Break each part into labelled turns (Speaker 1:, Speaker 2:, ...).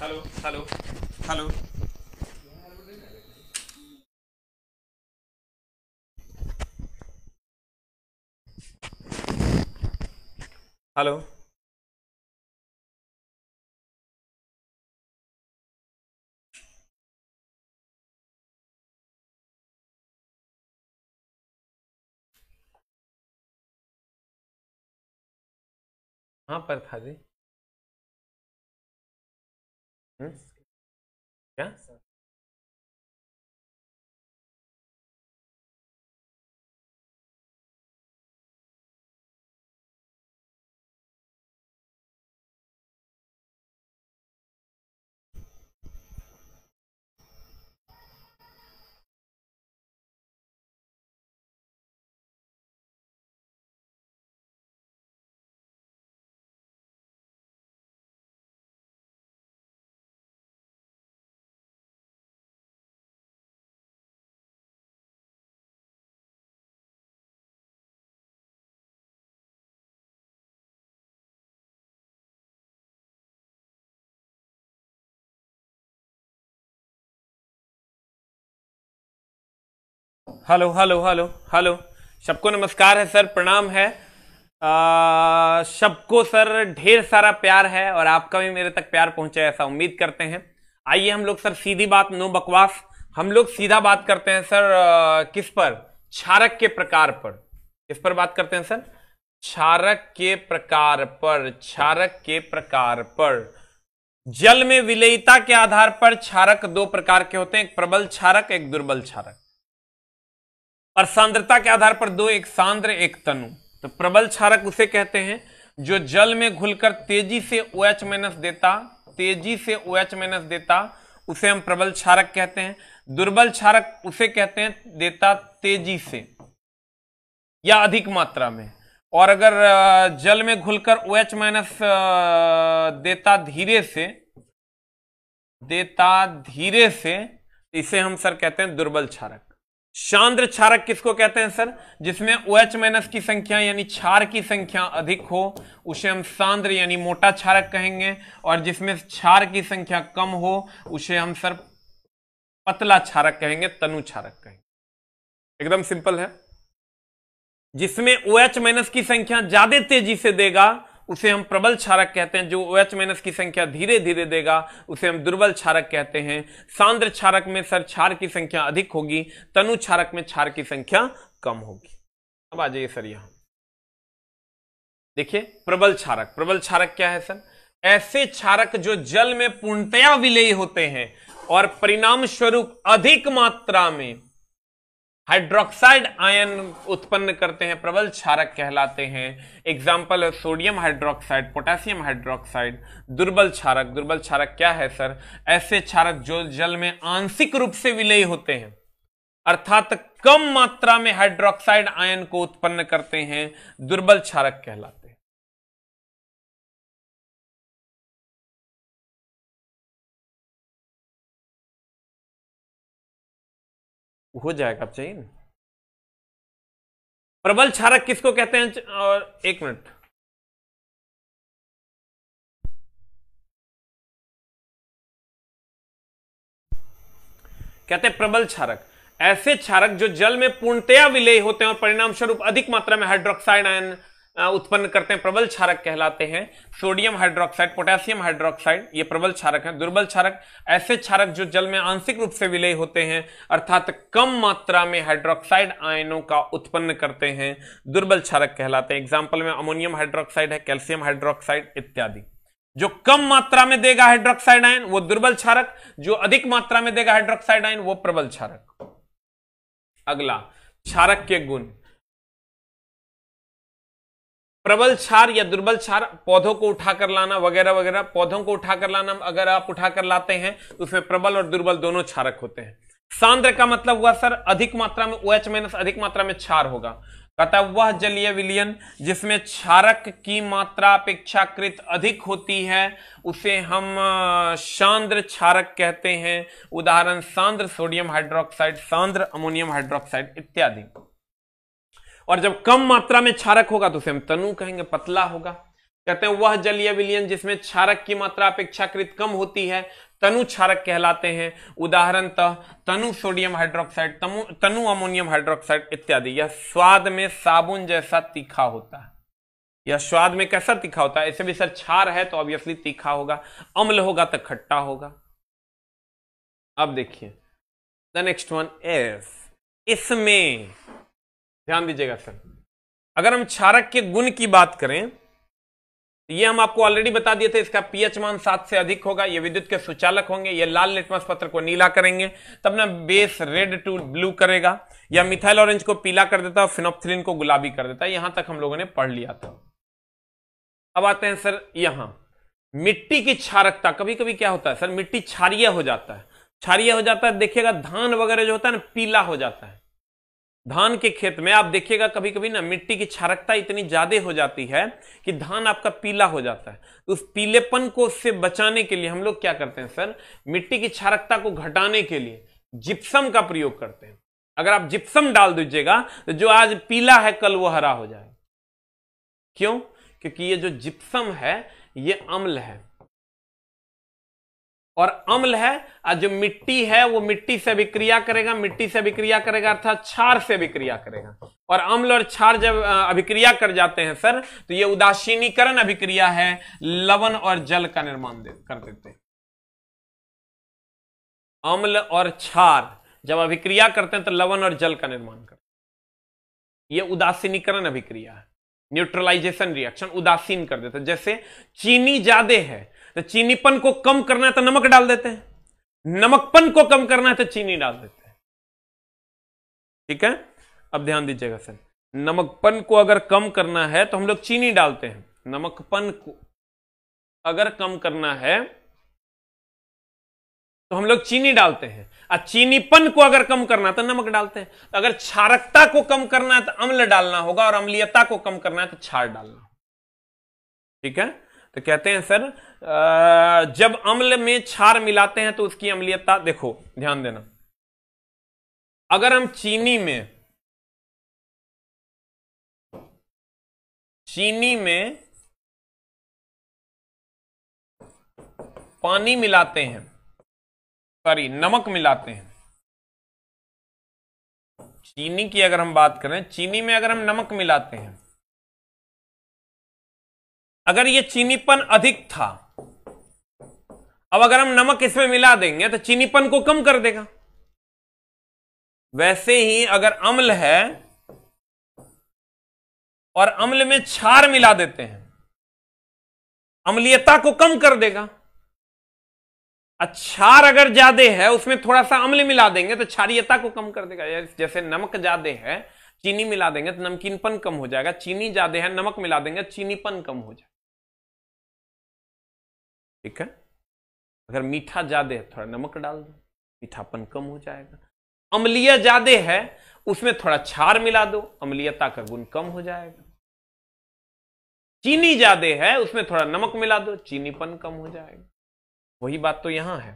Speaker 1: Hello hello hello hello हाँ पर था जी Hmm? Yeah? Hello hello hello hello सबको नमस्कार है सर प्रणाम है
Speaker 2: सबको सर ढेर सारा प्यार है और आपका भी मेरे तक प्यार पहुंचे ऐसा उम्मीद करते हैं आइए हम लोग सर सीधी बात नो बकवास हम लोग सीधा बात करते हैं सर आ, किस पर क्षारक के प्रकार पर किस पर बात करते हैं सर क्षारक के प्रकार पर क्षारक के प्रकार पर जल में विलयिता के आधार पर क्षारक दो प्रकार के होते हैं एक प्रबल क्षारक एक दुर्बल क्षारक और सांद्रता के आधार पर दो एक सांद्र एक तनु तो प्रबल क्षारक उसे कहते हैं जो जल में घुलकर तेजी से ओ एच माइनस देता तेजी से ओ एच माइनस देता उसे हम प्रबल क्षारक कहते हैं दुर्बल क्षारक उसे कहते हैं देता तेजी से या अधिक मात्रा में और अगर जल में घुलकर ओ एच माइनस देता धीरे से देता धीरे से इसे हम सर कहते हैं दुर्बल क्षारक सांद्र क्षारक किसको कहते हैं सर जिसमें ओ एच माइनस की संख्या यानी क्षार की संख्या अधिक हो उसे हम सांद्र यानी मोटा क्षारक कहेंगे और जिसमें क्षार की संख्या कम हो उसे हम सर पतला क्षारक कहेंगे तनु क्षारक कहेंगे एकदम सिंपल है जिसमें ओ एच माइनस की संख्या ज्यादा तेजी से देगा उसे हम प्रबल क्षारक कहते हैं जो ओ OH माइनस की संख्या धीरे धीरे देगा उसे हम दुर्बल क्षारक कहते हैं सांद्र क्षारक में सर क्षार की संख्या अधिक होगी तनु क्षारक में क्षार की संख्या कम होगी अब आ जाइए सर यहां देखिए प्रबल क्षारक प्रबल क्षारक क्या है सर ऐसे क्षारक जो जल में पूर्णतया विलय होते हैं और परिणाम स्वरूप अधिक मात्रा में हाइड्रोक्साइड आयन उत्पन्न करते हैं प्रबल क्षारक कहलाते हैं एग्जाम्पल है सोडियम हाइड्रोक्साइड पोटेशियम हाइड्रोक्साइड दुर्बल क्षारक दुर्बल क्षारक क्या है सर ऐसे क्षारक जो जल में आंशिक रूप से विलय होते हैं
Speaker 1: अर्थात कम मात्रा में हाइड्रोक्साइड आयन को उत्पन्न करते हैं दुर्बल क्षारक कहलाते हो जाएगा आप चाहिए ना प्रबल क्षारक किसको कहते हैं और एक मिनट कहते हैं प्रबल क्षारक
Speaker 2: ऐसे क्षारक जो जल में पूर्णतया विलय होते हैं और परिणाम स्वरूप अधिक मात्रा में हाइड्रोक्साइड आयन उत्पन्न करते हैं प्रबल क्षारक कहलाते हैं सोडियम हाइड्रोक्साइड पोटेशियम हाइड्रोक्साइड ये प्रबल क्षारक हैं दुर्बल क्षारक ऐसे क्षारक जो जल में आंशिक रूप से विलय होते हैं अर्थात कम मात्रा में हाइड्रोक्साइड आयनों का उत्पन्न करते हैं दुर्बल क्षारक कहलाते हैं एग्जाम्पल में अमोनियम हाइड्रोक्साइड है कैल्शियम हाइड्रोक्साइड इत्यादि जो कम मात्रा में देगा हाइड्रोक्साइड आयन वो दुर्बल क्षारक जो अधिक मात्रा में देगा हाइड्रोक्साइड आयन वो प्रबल क्षारक अगला क्षारक के गुण प्रबल क्षार या दुर्बल क्षार पौधों को उठाकर लाना वगैरह वगैरह पौधों को उठाकर लाना अगर आप उठाकर लाते हैं तो उसमें प्रबल और दुर्बल दोनों क्षारक होते हैं सांद्र का मतलब हुआ सर अधिक मात्रा में ओ एच माइनस अधिक मात्रा में क्षार होगा कहता वह जलीय विलियन जिसमें क्षारक की मात्रा अपेक्षाकृत अधिक होती है उसे हम सांद्र क्षारक कहते हैं उदाहरण सांद्र सोडियम हाइड्रोक्साइड सांद्र अमोनियम हाइड्रोक्साइड इत्यादि और जब कम मात्रा में क्षारक होगा तो उसे हम तनु कहेंगे पतला होगा कहते हैं वह जलीय विलियन जिसमें क्षारक की मात्रा अपेक्षाकृत कम होती है तनु क्षारक कहलाते हैं उदाहरणतः तनु सोडियम हाइड्रोक्साइड तनु अमोनियम हाइड्रोक्साइड इत्यादि यह स्वाद में साबुन जैसा तीखा होता है यह स्वाद में कैसा तीखा होता है ऐसे भी सर क्षार है तो ऑब्वियसली तीखा होगा अम्ल होगा तो खट्टा होगा अब देखिए द नेक्स्ट वन एस इसमें ध्यान दीजिएगा सर अगर हम क्षारक के गुण की बात करें तो ये हम आपको ऑलरेडी बता दिए थे इसका पीएच मान सात से अधिक होगा ये विद्युत के सुचालक होंगे ये लाल लिटमस पत्र को नीला करेंगे तब ना बेस रेड टू ब्लू करेगा या मिथाइल ऑरेंज को पीला कर देता है फिनोप्थिलिन को गुलाबी कर देता है यहां तक हम लोगों ने पढ़ लिया था अब आते हैं सर यहां मिट्टी की क्षारकता कभी कभी क्या होता है सर मिट्टी क्षारिय हो जाता है क्षारिय हो जाता है देखिएगा धान वगैरह जो होता है ना पीला हो जाता है धान के खेत में आप देखिएगा कभी कभी ना मिट्टी की क्षारकता इतनी ज्यादा हो जाती है कि धान आपका पीला हो जाता है तो उस पीलेपन को उससे बचाने के लिए हम लोग क्या करते हैं सर मिट्टी की क्षारकता को घटाने के लिए जिप्सम का प्रयोग करते हैं अगर आप जिप्सम डाल दीजिएगा तो जो आज पीला है कल वो हरा हो जाएगा क्यों क्योंकि ये जो जिप्सम है ये अम्ल है और अम्ल है और जो मिट्टी है वो मिट्टी से अभिक्रिया करेगा मिट्टी से अभिक्रिया करेगा अर्थात क्षार से अभिक्रिया करेगा और अम्ल और क्षार जब अभिक्रिया कर जाते हैं सर तो ये उदासीनीकरण अभिक्रिया है लवण और जल का निर्माण दे, कर देते
Speaker 1: हैं अम्ल और क्षार जब अभिक्रिया करते हैं तो लवण और जल का निर्माण करते हैं ये उदासीनीकरण अभिक्रिया है
Speaker 2: न्यूट्रलाइजेशन रिएक्शन उदासीन कर देते जैसे चीनी ज्यादा है तो चीनीपन को कम करना है तो नमक डाल देते हैं नमकपन को कम करना है तो चीनी डाल देते हैं ठीक है अब ध्यान दीजिएगा सर नमकपन को अगर कम करना है तो हम लोग चीनी डालते हैं नमकपन को अगर कम करना है तो हम लोग चीनी डालते हैं और चीनीपन को अगर कम करना है तो नमक डालते हैं तो अगर क्षारकता को कम करना है तो अम्ल डालना होगा और अम्लीयता को कम करना है तो क्षार डालना ठीक है तो कहते हैं सर जब
Speaker 1: अम्ल में छार मिलाते हैं तो उसकी अम्लीयता देखो ध्यान देना अगर हम चीनी में चीनी में पानी मिलाते हैं सॉरी नमक मिलाते हैं
Speaker 2: चीनी की अगर हम बात करें चीनी में अगर हम नमक मिलाते हैं अगर ये चीनीपन अधिक था अब अगर हम नमक इसमें मिला देंगे तो चीनीपन को कम कर देगा वैसे ही अगर अम्ल है और अम्ल में क्षार मिला देते हैं अम्लीयता को कम कर देगा अच्छार अगर ज्यादा है उसमें थोड़ा सा अम्ल मिला देंगे तो क्षारियता को कम कर देगा यार जैसे नमक ज्यादा है चीनी मिला देंगे तो नमकीनपन कम हो जाएगा चीनी ज्यादा है नमक मिला देंगे चीनीपन कम हो जाएगा ठीक है अगर मीठा ज़्यादा है थोड़ा नमक डाल दो मीठापन कम हो जाएगा अम्लीय ज़्यादा है उसमें थोड़ा छार मिला दो अम्लीयता का गुण कम हो जाएगा चीनी ज्यादा है उसमें थोड़ा नमक मिला दो चीनीपन कम हो जाएगा वही बात तो यहां है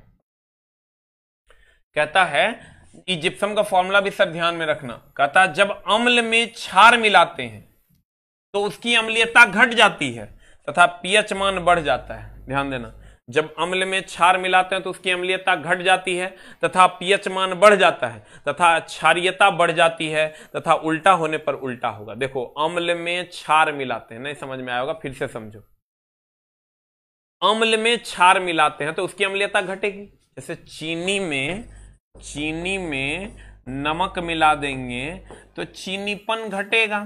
Speaker 2: कहता है इजिप्सम का फॉर्मूला भी सर ध्यान में रखना कहता है जब अम्ल में छार मिलाते हैं तो उसकी अम्लीयता घट जाती है तथा पीएच मान बढ़ जाता है ध्यान देना जब अम्ल में क्षार मिलाते हैं तो उसकी अम्लीयता घट जाती है तथा पीएच मान बढ़ जाता है तथा क्षारियता बढ़ जाती है तथा उल्टा होने पर उल्टा होगा देखो अम्ल में क्षार मिलाते हैं नहीं समझ में आएगा फिर से समझो अम्ल में क्षार मिलाते हैं तो उसकी अम्लीयता घटेगी जैसे चीनी में चीनी में
Speaker 1: नमक मिला देंगे तो चीनीपन घटेगा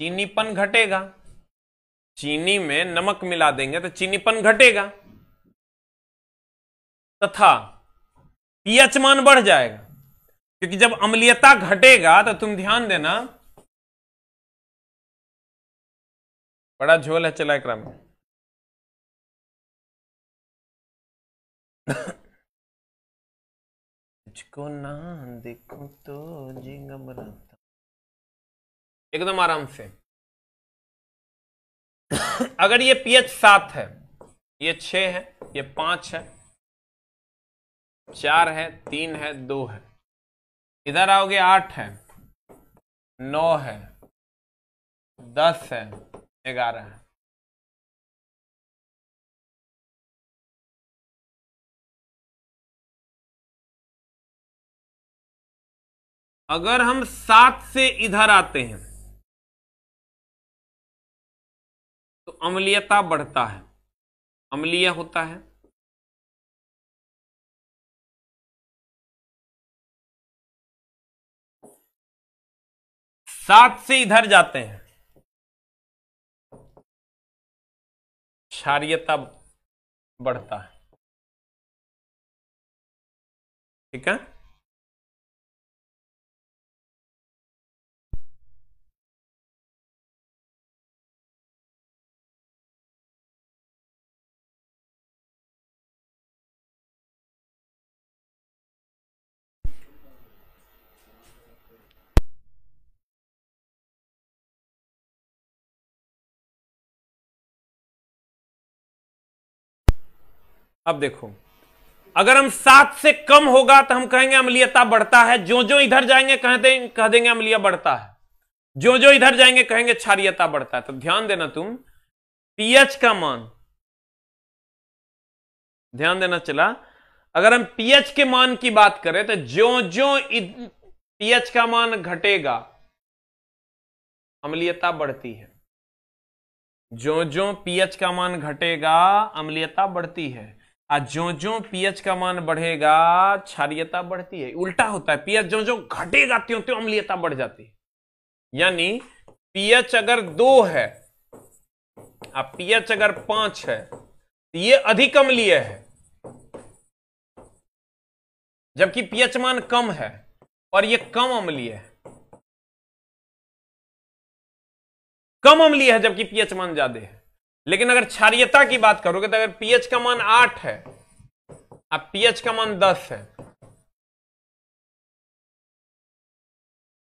Speaker 1: चीनीपन घटेगा चीनी में नमक मिला देंगे तो चीनीपन घटेगा तथा पीएच मान बढ़ जाएगा क्योंकि जब अम्लीयता घटेगा तो तुम ध्यान देना बड़ा झोल है चला क्रम को ना देखो तो जी एकदम आराम से अगर ये पीएच सात है ये छ है ये पांच है
Speaker 2: चार है तीन है दो है इधर आओगे आठ है
Speaker 1: नौ है दस है ग्यारह है अगर हम सात से इधर आते हैं अम्लीयता बढ़ता है अम्लीय होता है सात से इधर जाते हैं क्षारियता बढ़ता है ठीक है अब देखो
Speaker 2: अगर हम सात से कम होगा तो हम कहेंगे अमलियता बढ़ता है जो जो इधर जाएंगे कह देंगे कह देंगे अमलिया बढ़ता है जो जो इधर जाएंगे कहेंगे क्षारियता बढ़ता है तो ध्यान देना तुम पीएच का मान ध्यान देना चला अगर हम पीएच के मान की बात करें तो जो जो पीएच का मान घटेगा अमलियता बढ़ती है जो जो पीएच का मान घटेगा अमलियता बढ़ती है आ जो जो पीएच का मान बढ़ेगा क्षारियता बढ़ती है उल्टा होता है पीएच जो जो घटेगा त्यों त्यों अम्लीयता बढ़ जाती है यानी पीएच अगर दो है अब पीएच अगर पांच है तो ये अधिक अम्लीय है
Speaker 1: जबकि पीएच मान कम है और ये कम अम्लीय है कम अम्लीय है जबकि पीएच मान ज्यादा है
Speaker 2: लेकिन अगर क्षारियता की बात करोगे तो अगर पीएच का मान आठ है अब पीएच
Speaker 1: का मान दस है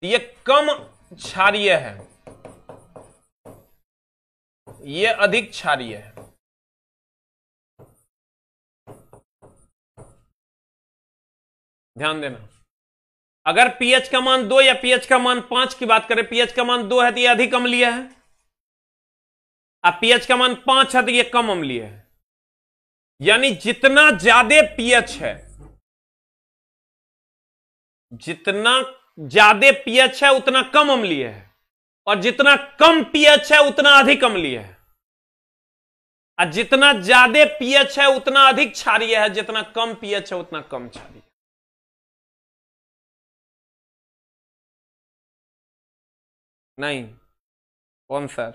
Speaker 1: तो ये कम क्षारिय है ये अधिक क्षारिय है ध्यान देना अगर पीएच का मान दो या पीएच का
Speaker 2: मान पांच की बात करें पीएच का मान दो है तो यह अधिक अम्लीय है अब पीएच का मान पांच है तो ये कम अम्लीय है यानी जितना ज्यादा पीएच है जितना ज्यादा पीएच है उतना कम अम्लीय है और जितना कम पीएच है उतना अधिक अम्लीय है
Speaker 1: और जितना ज्यादा पीएच है उतना अधिक क्षारीय है जितना कम पीएच है उतना कम क्षारीय नहीं कौन सर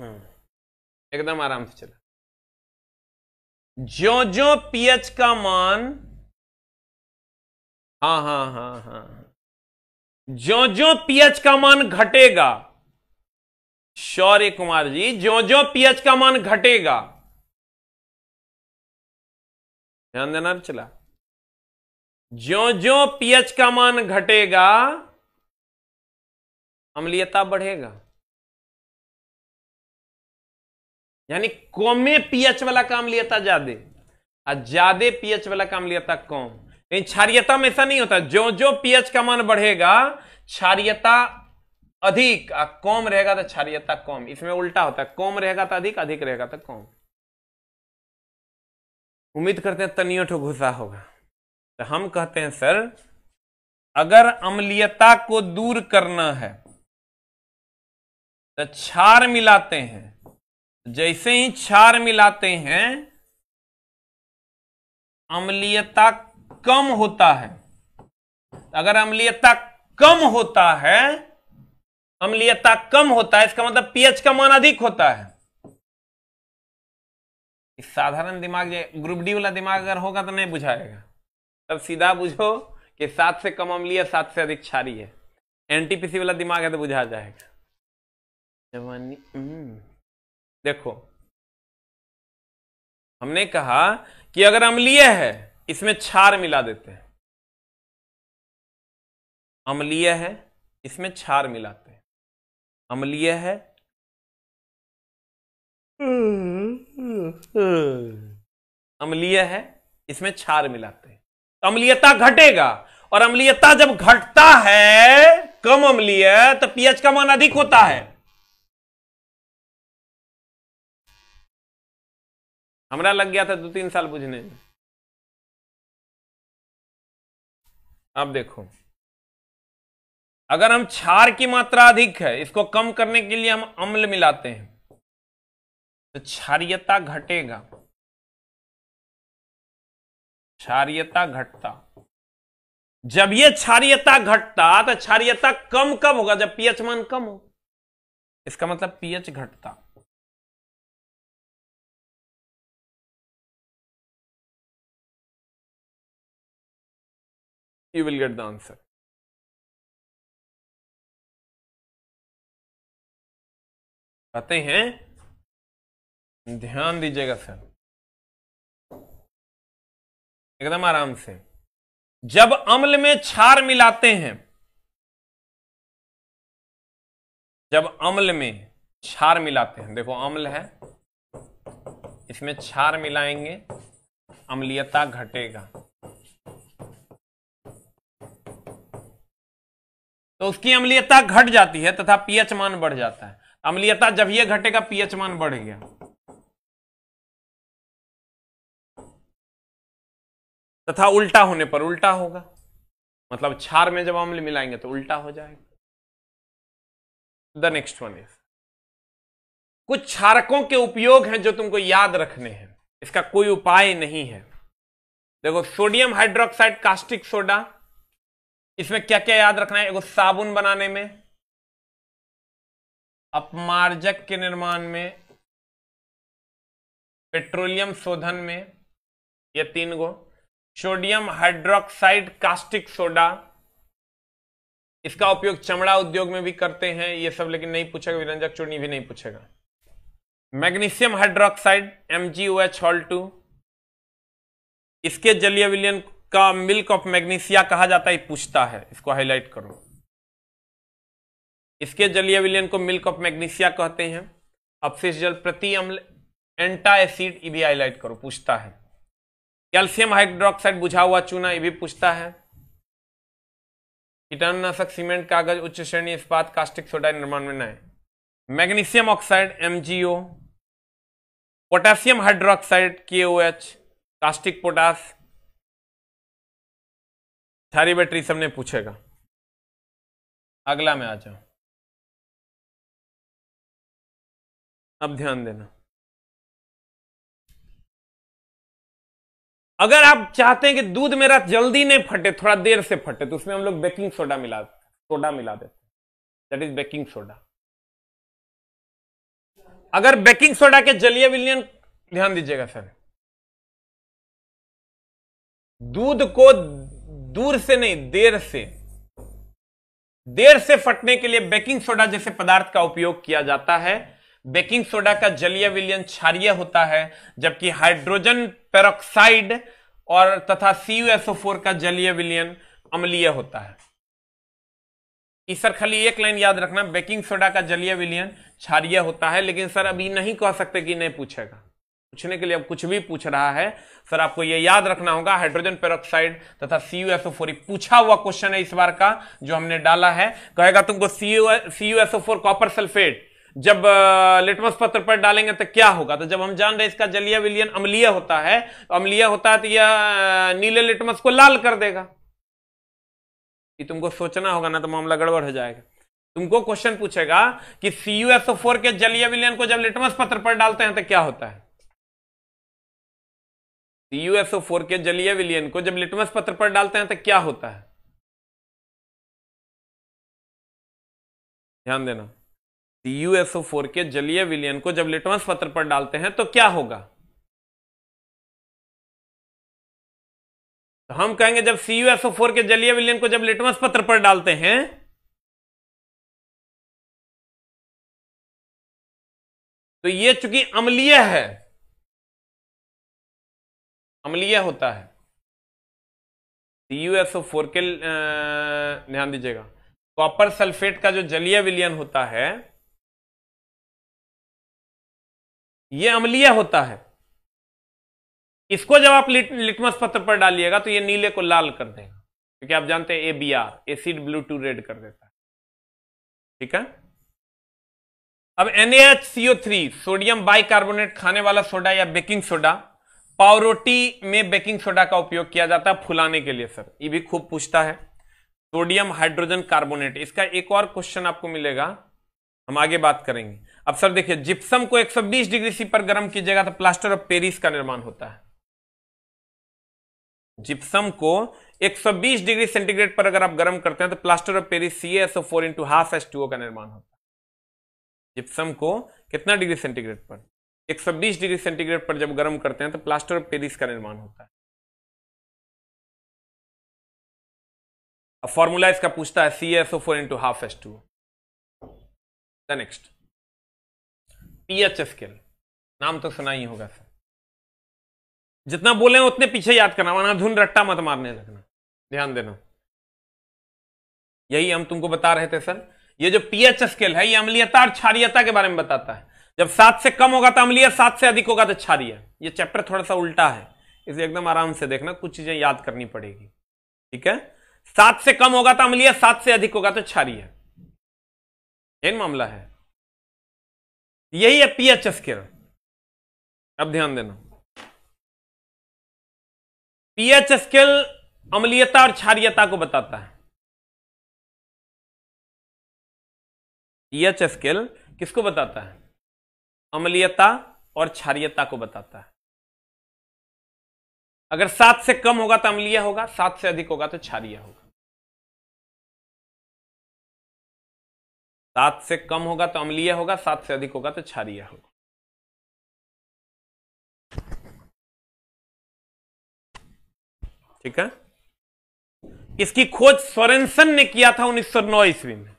Speaker 1: हाँ। एकदम आराम से चला जो जो पीएच का मान हाँ हाँ
Speaker 2: हाँ हाँ जो जो पीएच का मान घटेगा
Speaker 1: शौर्य कुमार जी जो जो पीएच का मान घटेगा ध्यान देना तो चला जो जो पीएच का मान घटेगा अम्लीयता बढ़ेगा यानी कमे पीएच वाला काम लिया था
Speaker 2: ज्यादा और ज्यादा पीएच वाला काम लिया था कम लेकिन क्षारियता में ऐसा नहीं होता जो जो पीएच का मान बढ़ेगा क्षारियता अधिक और कम रहेगा तो क्षारियता कम इसमें उल्टा होता है कम रहेगा तो अधिक अधिक रहेगा तो कम उम्मीद करते हैं तनियो ठो घुसा होगा तो हम कहते हैं सर अगर अम्लीयता को दूर करना है तो क्षार मिलाते हैं जैसे ही क्षार मिलाते हैं अम्लीयता कम होता है अगर अम्लीयता कम होता है अम्लीयता कम होता है इसका मतलब पीएच का मान अधिक होता है इस साधारण दिमाग ग्रुप डी वाला दिमाग अगर होगा तो नहीं बुझाएगा तब सीधा बुझो कि सात से कम अम्लीय सात से अधिक क्षारी है एनटीपीसी वाला दिमाग है तो बुझा जाएगा
Speaker 1: जवानी हम्म। देखो हमने कहा कि अगर अम्लीय है इसमें क्षार मिला देते हैं अम्लीय है इसमें क्षार मिलाते हैं अम्लीय है
Speaker 2: अम्लीय है इसमें क्षार मिलाते हैं तो अम्लीयता घटेगा और अम्लीयता
Speaker 1: जब घटता है कम अम्लीय तो पीएच का मान अधिक होता है हमारा लग गया था दो तीन साल बुझने में आप देखो अगर हम क्षार की मात्रा अधिक है इसको कम करने के लिए हम अम्ल मिलाते हैं तो क्षारियता घटेगा क्षारियता घटता जब ये क्षारियता घटता तो क्षारियता कम कब होगा जब पीएच मान कम हो इसका मतलब पीएच घटता you will get the answer. आते हैं ध्यान दीजिएगा सर एकदम आराम से जब अम्ल में क्षार मिलाते हैं जब अम्ल
Speaker 2: में क्षार मिलाते हैं देखो अम्ल है इसमें क्षार मिलाएंगे अम्लीयता घटेगा तो उसकी अम्लीयता घट जाती है तथा पीएच मान बढ़ जाता है
Speaker 1: अम्लीयता जब यह घटेगा पीएच मान बढ़ गया तथा उल्टा होने पर उल्टा होगा मतलब छार में जब अम्ल मिलाएंगे तो उल्टा हो जाएगा द नेक्स्ट वन इज
Speaker 2: कुछ क्षारकों के उपयोग हैं जो तुमको याद रखने हैं इसका कोई उपाय नहीं है देखो सोडियम हाइड्रोक्साइड कास्टिक सोडा
Speaker 1: इसमें क्या क्या याद रखना है साबुन बनाने में अपमार्जक के निर्माण में पेट्रोलियम शोधन
Speaker 2: में ये तीन गो सोडियम हाइड्रोक्साइड कास्टिक सोडा इसका उपयोग चमड़ा उद्योग में भी करते हैं ये सब लेकिन नहीं पूछेगा विरंजक चूर्णी भी नहीं पूछेगा magnesium hydroxide M G O H two इसके जलीय विलयन का मिल्क ऑफ मैग्नीशिया कहा जाता है पूछता है इसको हाईलाइट करो इसके जलीय विलयन को मिल्क ऑफ मैग्नीसिया कहते हैं अपशिष्ट जल प्रति अम्ल एंटा एसिड ये भी हाईलाइट करो पूछता है कैल्शियम हाइड्रोक्साइड बुझा हुआ चूना ये भी पूछता है कीटाणुनाशक सीमेंट कागज उच्च श्रेणी इस्पात कास्टिक सोडा निर्माण में नए magnesium oxide M G O potassium hydroxide K O
Speaker 1: H caustic potash सारी बैटरी सबने पूछेगा अगला में आ जाओ अब ध्यान देना अगर आप चाहते हैं कि दूध मेरा जल्दी नहीं फटे थोड़ा देर से फटे तो
Speaker 2: उसमें हम लोग बेकिंग सोडा मिला सोडा मिला देते दैट इज बेकिंग सोडा
Speaker 1: अगर बेकिंग सोडा के जलीय विलयन ध्यान दीजिएगा सर दूध को दूर से नहीं देर
Speaker 2: से देर से फटने के लिए बेकिंग सोडा जैसे पदार्थ का उपयोग किया जाता है बेकिंग सोडा का जलीय विलयन क्षारिय होता है जबकि हाइड्रोजन पेरोक्साइड और तथा CuSO4 का जलीय विलयन अम्लीय होता है इस सर खाली एक लाइन याद रखना बेकिंग सोडा का जलीय विलयन क्षारिय होता है लेकिन सर अभी नहीं कह सकते कि नहीं पूछेगा पूछने के लिए अब कुछ भी पूछ रहा है सर आपको यह याद रखना होगा हाइड्रोजन पेरोक्साइड तथा सीयूएसओ पूछा हुआ क्वेश्चन है इस बार का जो हमने डाला है कहेगा तुमको सीयूएसओ फोर कॉपर सल्फेट जब लिटमस पत्र पर डालेंगे तो क्या होगा तो जब हम जान रहे इसका जलीय विलियन अम्लीय होता है तो अम्लीय होता है तो यह नीले लिटमस को लाल कर देगा ये तुमको सोचना होगा ना तो मामला गड़बड़ हो जाएगा तुमको क्वेश्चन पूछेगा कि सीयूएसओ फोर के जलीय विलियन को जब लिटमस पत्र पर डालते हैं तो क्या होता है
Speaker 1: यूएसओ फोर के जलीय विलियन को जब लिटमस पत्र पर डालते हैं तो क्या होता है ध्यान देना यूएसओ फोर के जलीय विलियन को जब लिटमस पत्र पर डालते हैं तो क्या होगा तो हम कहेंगे जब सीयूएसओ फोर के जलीय विलियन को जब लिटमस पत्र पर डालते हैं तो ये चूंकि अम्लीय है अम्लीय होता है C U S O four के ध्यान दीजिएगा कॉपर सल्फेट का जो जलीय विलियन होता है यह अम्लीय होता है इसको जब आप लिट, लिटमस पत्र पर डालिएगा तो यह नीले को लाल कर देगा क्योंकि आप जानते हैं A
Speaker 2: B R acid blue to red कर देता है ठीक है अब NaHCO3 सोडियम बाइकार्बोनेट खाने वाला सोडा या बेकिंग सोडा पावरोटी में बेकिंग सोडा का उपयोग किया जाता है फुलाने के लिए सर ये भी खूब पूछता है सोडियम हाइड्रोजन कार्बोनेट इसका एक और क्वेश्चन आपको मिलेगा हम आगे बात करेंगे अब सर देखिए जिप्सम को 120 डिग्री सी पर गर्म कीजिएगा तो प्लास्टर ऑफ पेरिस का निर्माण होता है जिप्सम को 120 डिग्री सेंटीग्रेड पर अगर आप गर्म करते हैं तो plaster of Paris C S four into half S two का निर्माण होता है
Speaker 1: जिप्सम को कितना डिग्री सेंटीग्रेड पर 120 डिग्री सेंटीग्रेड पर जब गर्म करते हैं तो प्लास्टर ऑफ पेरिस का निर्माण होता है फॉर्मूला इसका पूछता है C S O four into half S two the next pH scale नाम तो सुना ही होगा सर
Speaker 2: जितना बोले उतने पीछे याद करना वरना धुन रट्टा मत मारने लगना ध्यान देना यही हम तुमको बता रहे थे सर ये जो पीएच स्केल है ये अम्लीयता और क्षारियता के बारे में बताता है जब सात से कम होगा तो अमलिया सात से अधिक होगा तो क्षारिया अच्छा ये चैप्टर थोड़ा सा उल्टा है इसे एकदम आराम से देखना कुछ चीजें याद करनी पड़ेगी ठीक है सात से कम होगा तो अमलिया सात से अधिक होगा तो क्षारिया अच्छा मामला है
Speaker 1: यही है पीएच स्केल अब ध्यान देना पीएच स्केल अम्लीयता और क्षारियता को बताता है पीएच स्केल किसको बताता है अम्लीयता और क्षारियता को बताता है अगर सात से कम होगा तो अम्लीय होगा सात से अधिक होगा तो क्षारिय होगा सात से कम होगा तो अम्लीय होगा सात से अधिक होगा तो क्षारिय होगा ठीक है इसकी खोज
Speaker 2: सोरेन्सन ने किया था 1909 ईस्वी में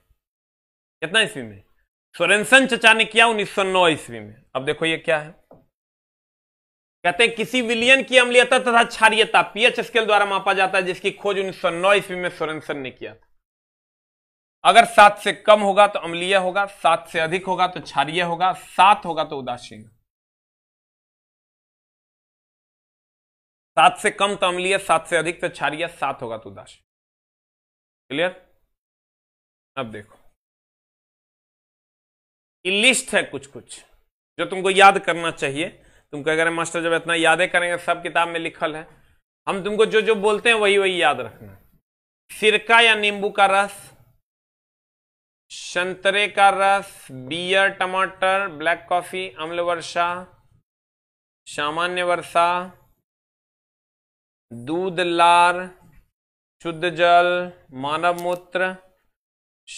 Speaker 2: कितना ईस्वी में सोरेनसन चचा ने किया 1909 ईस्वी में अब देखो ये क्या है कहते हैं किसी विलियन की अम्लीयता तथा क्षारियता पीएच स्केल द्वारा मापा जाता है जिसकी खोज 1909 ईस्वी में सोरेनसन ने
Speaker 1: किया था अगर सात से कम होगा तो अम्लीय होगा सात से अधिक होगा तो क्षारिय होगा सात होगा तो उदासीन सात से कम तो अम्लीय सात से अधिक तो क्षारिय सात होगा तो उदासीन क्लियर अब देखो की
Speaker 2: लिस्ट है कुछ कुछ जो तुमको याद करना चाहिए तुम कह रहे मास्टर जब इतना यादें करेंगे सब किताब में लिखल है हम तुमको जो जो बोलते हैं वही वही याद रखना सिरका या नींबू का रस संतरे का रस बियर टमाटर ब्लैक कॉफी अम्ल वर्षा सामान्य वर्षा
Speaker 1: दूध लार शुद्ध जल मानव मूत्र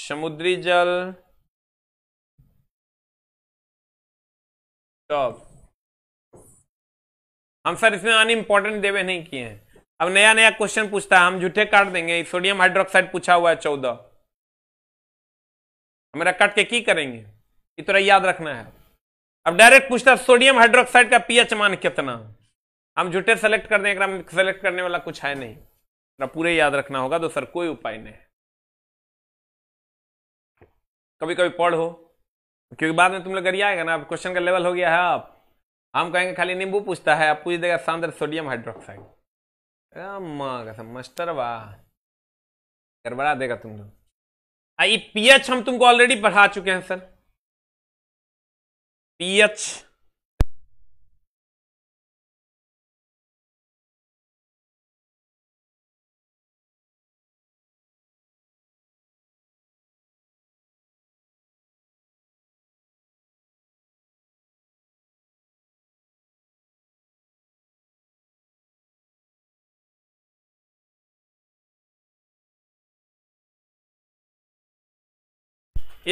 Speaker 1: समुद्री जल जॉब तो हम सर इसमें
Speaker 2: अन इम्पोर्टेंट देवे नहीं किए हैं अब नया नया क्वेश्चन पूछता है हम झूठे काट देंगे सोडियम हाइड्रोक्साइड पूछा हुआ है चौदह हमारा कट के की करेंगे इतना तो याद रखना है अब डायरेक्ट पूछता है सोडियम हाइड्रोक्साइड का पीएच मान कितना हम झूठे सेलेक्ट कर देंगे सेलेक्ट करने वाला कुछ है नहीं तो पूरे याद रखना होगा तो सर कोई उपाय नहीं कभी कभी पढ़ हो क्योंकि बाद में तुम लोग करिए आएगा ना अब क्वेश्चन का लेवल हो गया है आप हम कहेंगे खाली नींबू पूछता है आप पूछ देगा सांद्र सोडियम हाइड्रोक्साइड मास्टर वाह
Speaker 1: गड़बड़ा देगा तुम लोग आई पीएच हम तुमको ऑलरेडी पढ़ा चुके हैं सर पीएच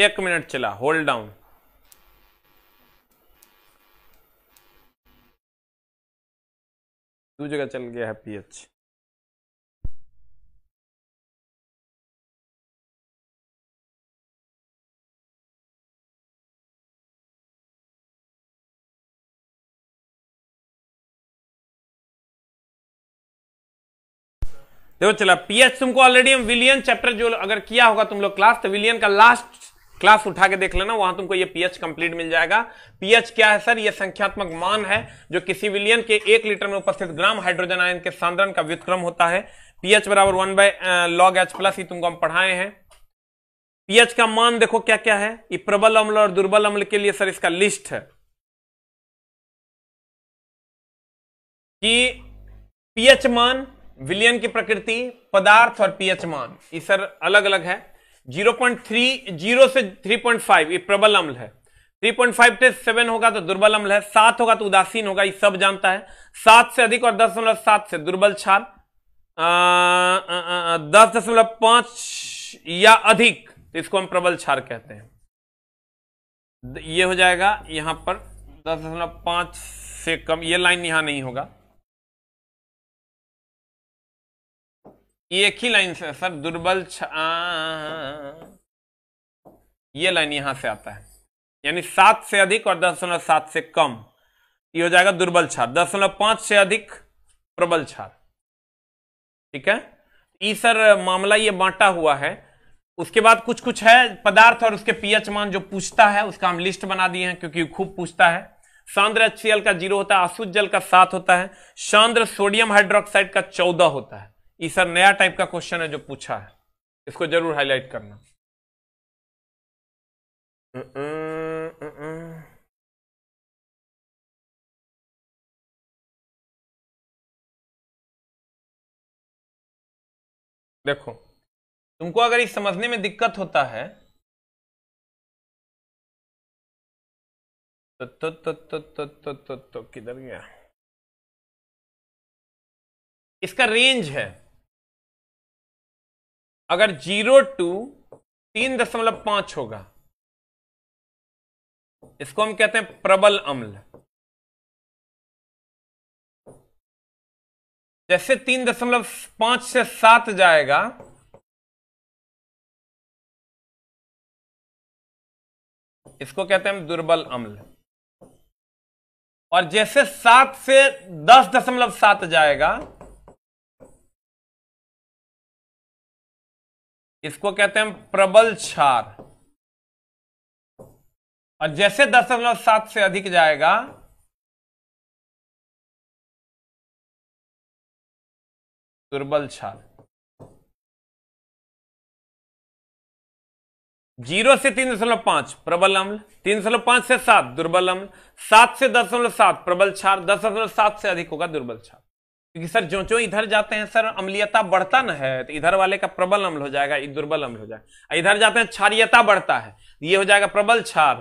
Speaker 1: एक मिनट चला होल्ड डाउन दो जगह चल गया है पीएच देखो चला पीएच तुमको ऑलरेडी हम विलियन
Speaker 2: चैप्टर जो अगर किया होगा तुम लोग क्लास तो विलियन का लास्ट क्लास उठा के देख लेना वहां तुमको ये पीएच कंप्लीट मिल जाएगा पीएच क्या है सर ये संख्यात्मक मान है जो किसी विलियन के एक लीटर में उपस्थित ग्राम हाइड्रोजन आयन के सांद्रण का व्युतक्रम होता है पीएच बराबर one by log H plus ही
Speaker 1: तुमको हम पढ़ाए हैं पीएच का मान देखो क्या क्या है ये प्रबल अम्ल और दुर्बल अम्ल के लिए सर इसका लिस्ट है कि पीएच मान विलियन की प्रकृति पदार्थ और पीएच मान ये
Speaker 2: सर अलग अलग है थ्री जीरो से 3.5 ये प्रबल अम्ल है 3.5 से 7 होगा तो दुर्बल अम्ल है 7 होगा तो उदासीन होगा ये सब जानता है 7 से अधिक और दस दशमलव सात से दुर्बल छाल दस दशमलव पांच या अधिक तो इसको हम प्रबल छार कहते हैं ये हो जाएगा यहां पर दस दशमलव पांच से कम ये लाइन यहां नहीं होगा
Speaker 1: एक ही लाइन से सर दुर्बल ये लाइन यहां से आता है यानी
Speaker 2: सात से अधिक और दस सात से कम ये हो जाएगा दुर्बल छार दस पांच से अधिक प्रबल छार ठीक है ई सर मामला ये बांटा हुआ है उसके बाद कुछ कुछ है पदार्थ और उसके पीएच मान जो पूछता है उसका हम लिस्ट बना दिए हैं क्योंकि खूब पूछता है सांद्र एच का जीरो होता है आसुद जल का सात होता है सांद्र सोडियम हाइड्रोक्साइड का चौदह होता है ये सर नया टाइप का क्वेश्चन है जो पूछा है
Speaker 1: इसको जरूर हाईलाइट करना देखो तुमको अगर ये समझने में दिक्कत होता है तो तो तो तो तो तो तो, तो, तो किधर गया इसका रेंज है अगर जीरो टू तीन दशमलव पांच होगा इसको हम कहते हैं प्रबल अम्ल जैसे तीन दशमलव पांच से सात जाएगा इसको कहते हैं दुर्बल अम्ल और जैसे सात से दस दशमलव सात जाएगा इसको कहते हैं प्रबल क्षार और जैसे दशमलव सात से अधिक जाएगा दुर्बल क्षार जीरो से तीन दशमलव पांच प्रबल अम्ल तीन दशमलव
Speaker 2: पांच से सात दुर्बल अम्ल सात से दस दशमलव सात प्रबल क्षार दस दशमलव सात से अधिक होगा दुर्बल क्षार क्योंकि सर जो जो इधर जाते हैं सर अम्लीयता बढ़ता ना है तो इधर वाले का प्रबल अम्ल हो जाएगा दुर्बल अम्ल हो जाएगा इधर जाते हैं क्षारियता बढ़ता है ये हो जाएगा प्रबल क्षार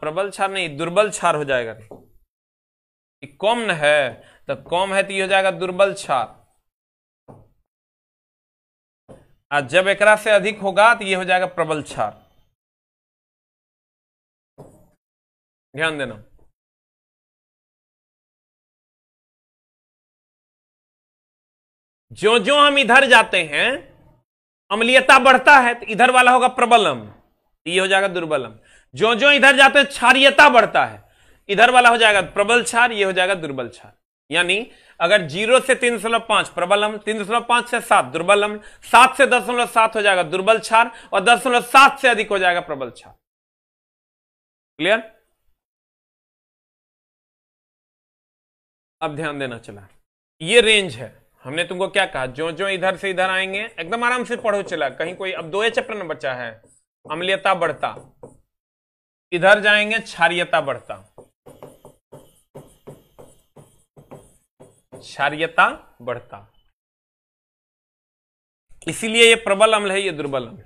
Speaker 2: प्रबल क्षार नहीं दुर्बल क्षार हो जाएगा कम न है तो कम है तो ये हो जाएगा दुर्बल क्षार
Speaker 1: जब एकरा से अधिक होगा तो ये हो जाएगा प्रबल क्षार ध्यान देना जो जो हम इधर जाते हैं
Speaker 2: अमलीयता बढ़ता है तो इधर वाला होगा प्रबलम तो ये हो जाएगा दुर्बलम जो जो इधर जाते हैं क्षारियता बढ़ता है इधर वाला हो जाएगा प्रबल क्षार ये हो जाएगा दुर्बल क्षार यानी अगर जीरो से तीन दशमलव पांच प्रबलम तीन दशमलव पांच से सात दुर्बलम सात से दस
Speaker 1: दशमलव सात हो जाएगा दुर्बल क्षार और दस दशमलव सात से अधिक हो जाएगा प्रबल क्षार क्लियर अब ध्यान देना चला ये रेंज है हमने तुमको क्या कहा जो जो इधर से इधर आएंगे एकदम आराम से
Speaker 2: पढ़ो चला कहीं कोई अब दो चैप्टर में बचा है अम्लियता बढ़ता इधर जाएंगे क्षारियता बढ़ता क्षारियता बढ़ता इसीलिए ये प्रबल अम्ल है ये दुर्बल अम्ल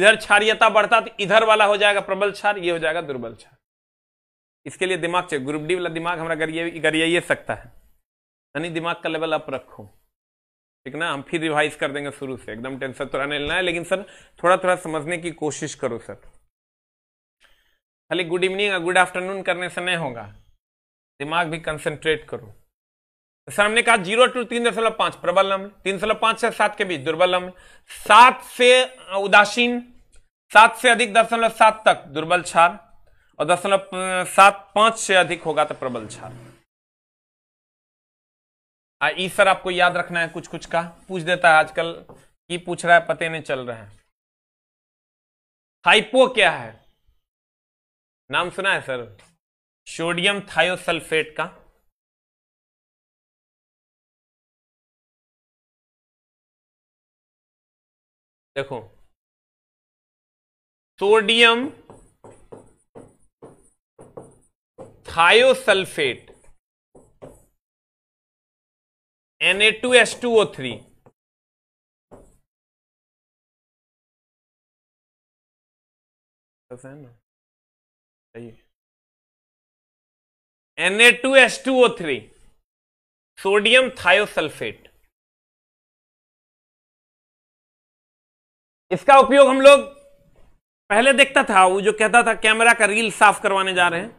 Speaker 2: इधर क्षारियता बढ़ता तो इधर वाला हो जाएगा प्रबल क्षार ये हो जाएगा दुर्बल क्षार इसके लिए दिमाग चाहिए ग्रुप डी वाला दिमाग हमारा गरिया सकता है यानी दिमाग का लेवल अप रखो ठीक ना हम फिर रिवाइज कर देंगे शुरू से एकदम टेंशन तो रहने लेना है लेकिन सर थोड़ा थोड़ा समझने की कोशिश करो सर खाली गुड इवनिंग और गुड आफ्टरनून करने से नहीं होगा दिमाग भी कंसंट्रेट करो सर हमने कहा जीरो टू तीन दशमलव पांच प्रबल अम्ल तीन दशमलव पांच से सात के बीच दुर्बल अम्ल सात से उदासीन सात से अधिक दशमलव सात तक दुर्बल छार और दशमलव सात पांच से अधिक होगा तो प्रबल छार ईश्वर आपको याद रखना है कुछ कुछ का पूछ देता है आजकल की पूछ
Speaker 1: रहा है पते नहीं चल रहा है हाइपो क्या है नाम सुना है सर सोडियम थायोसल्फेट का देखो sodium thiosulphate Na2S2O3 S two O Na2S2O3 sodium thiosulphate इसका उपयोग हम लोग पहले देखता था वो जो कहता था कैमरा का रील साफ करवाने जा रहे हैं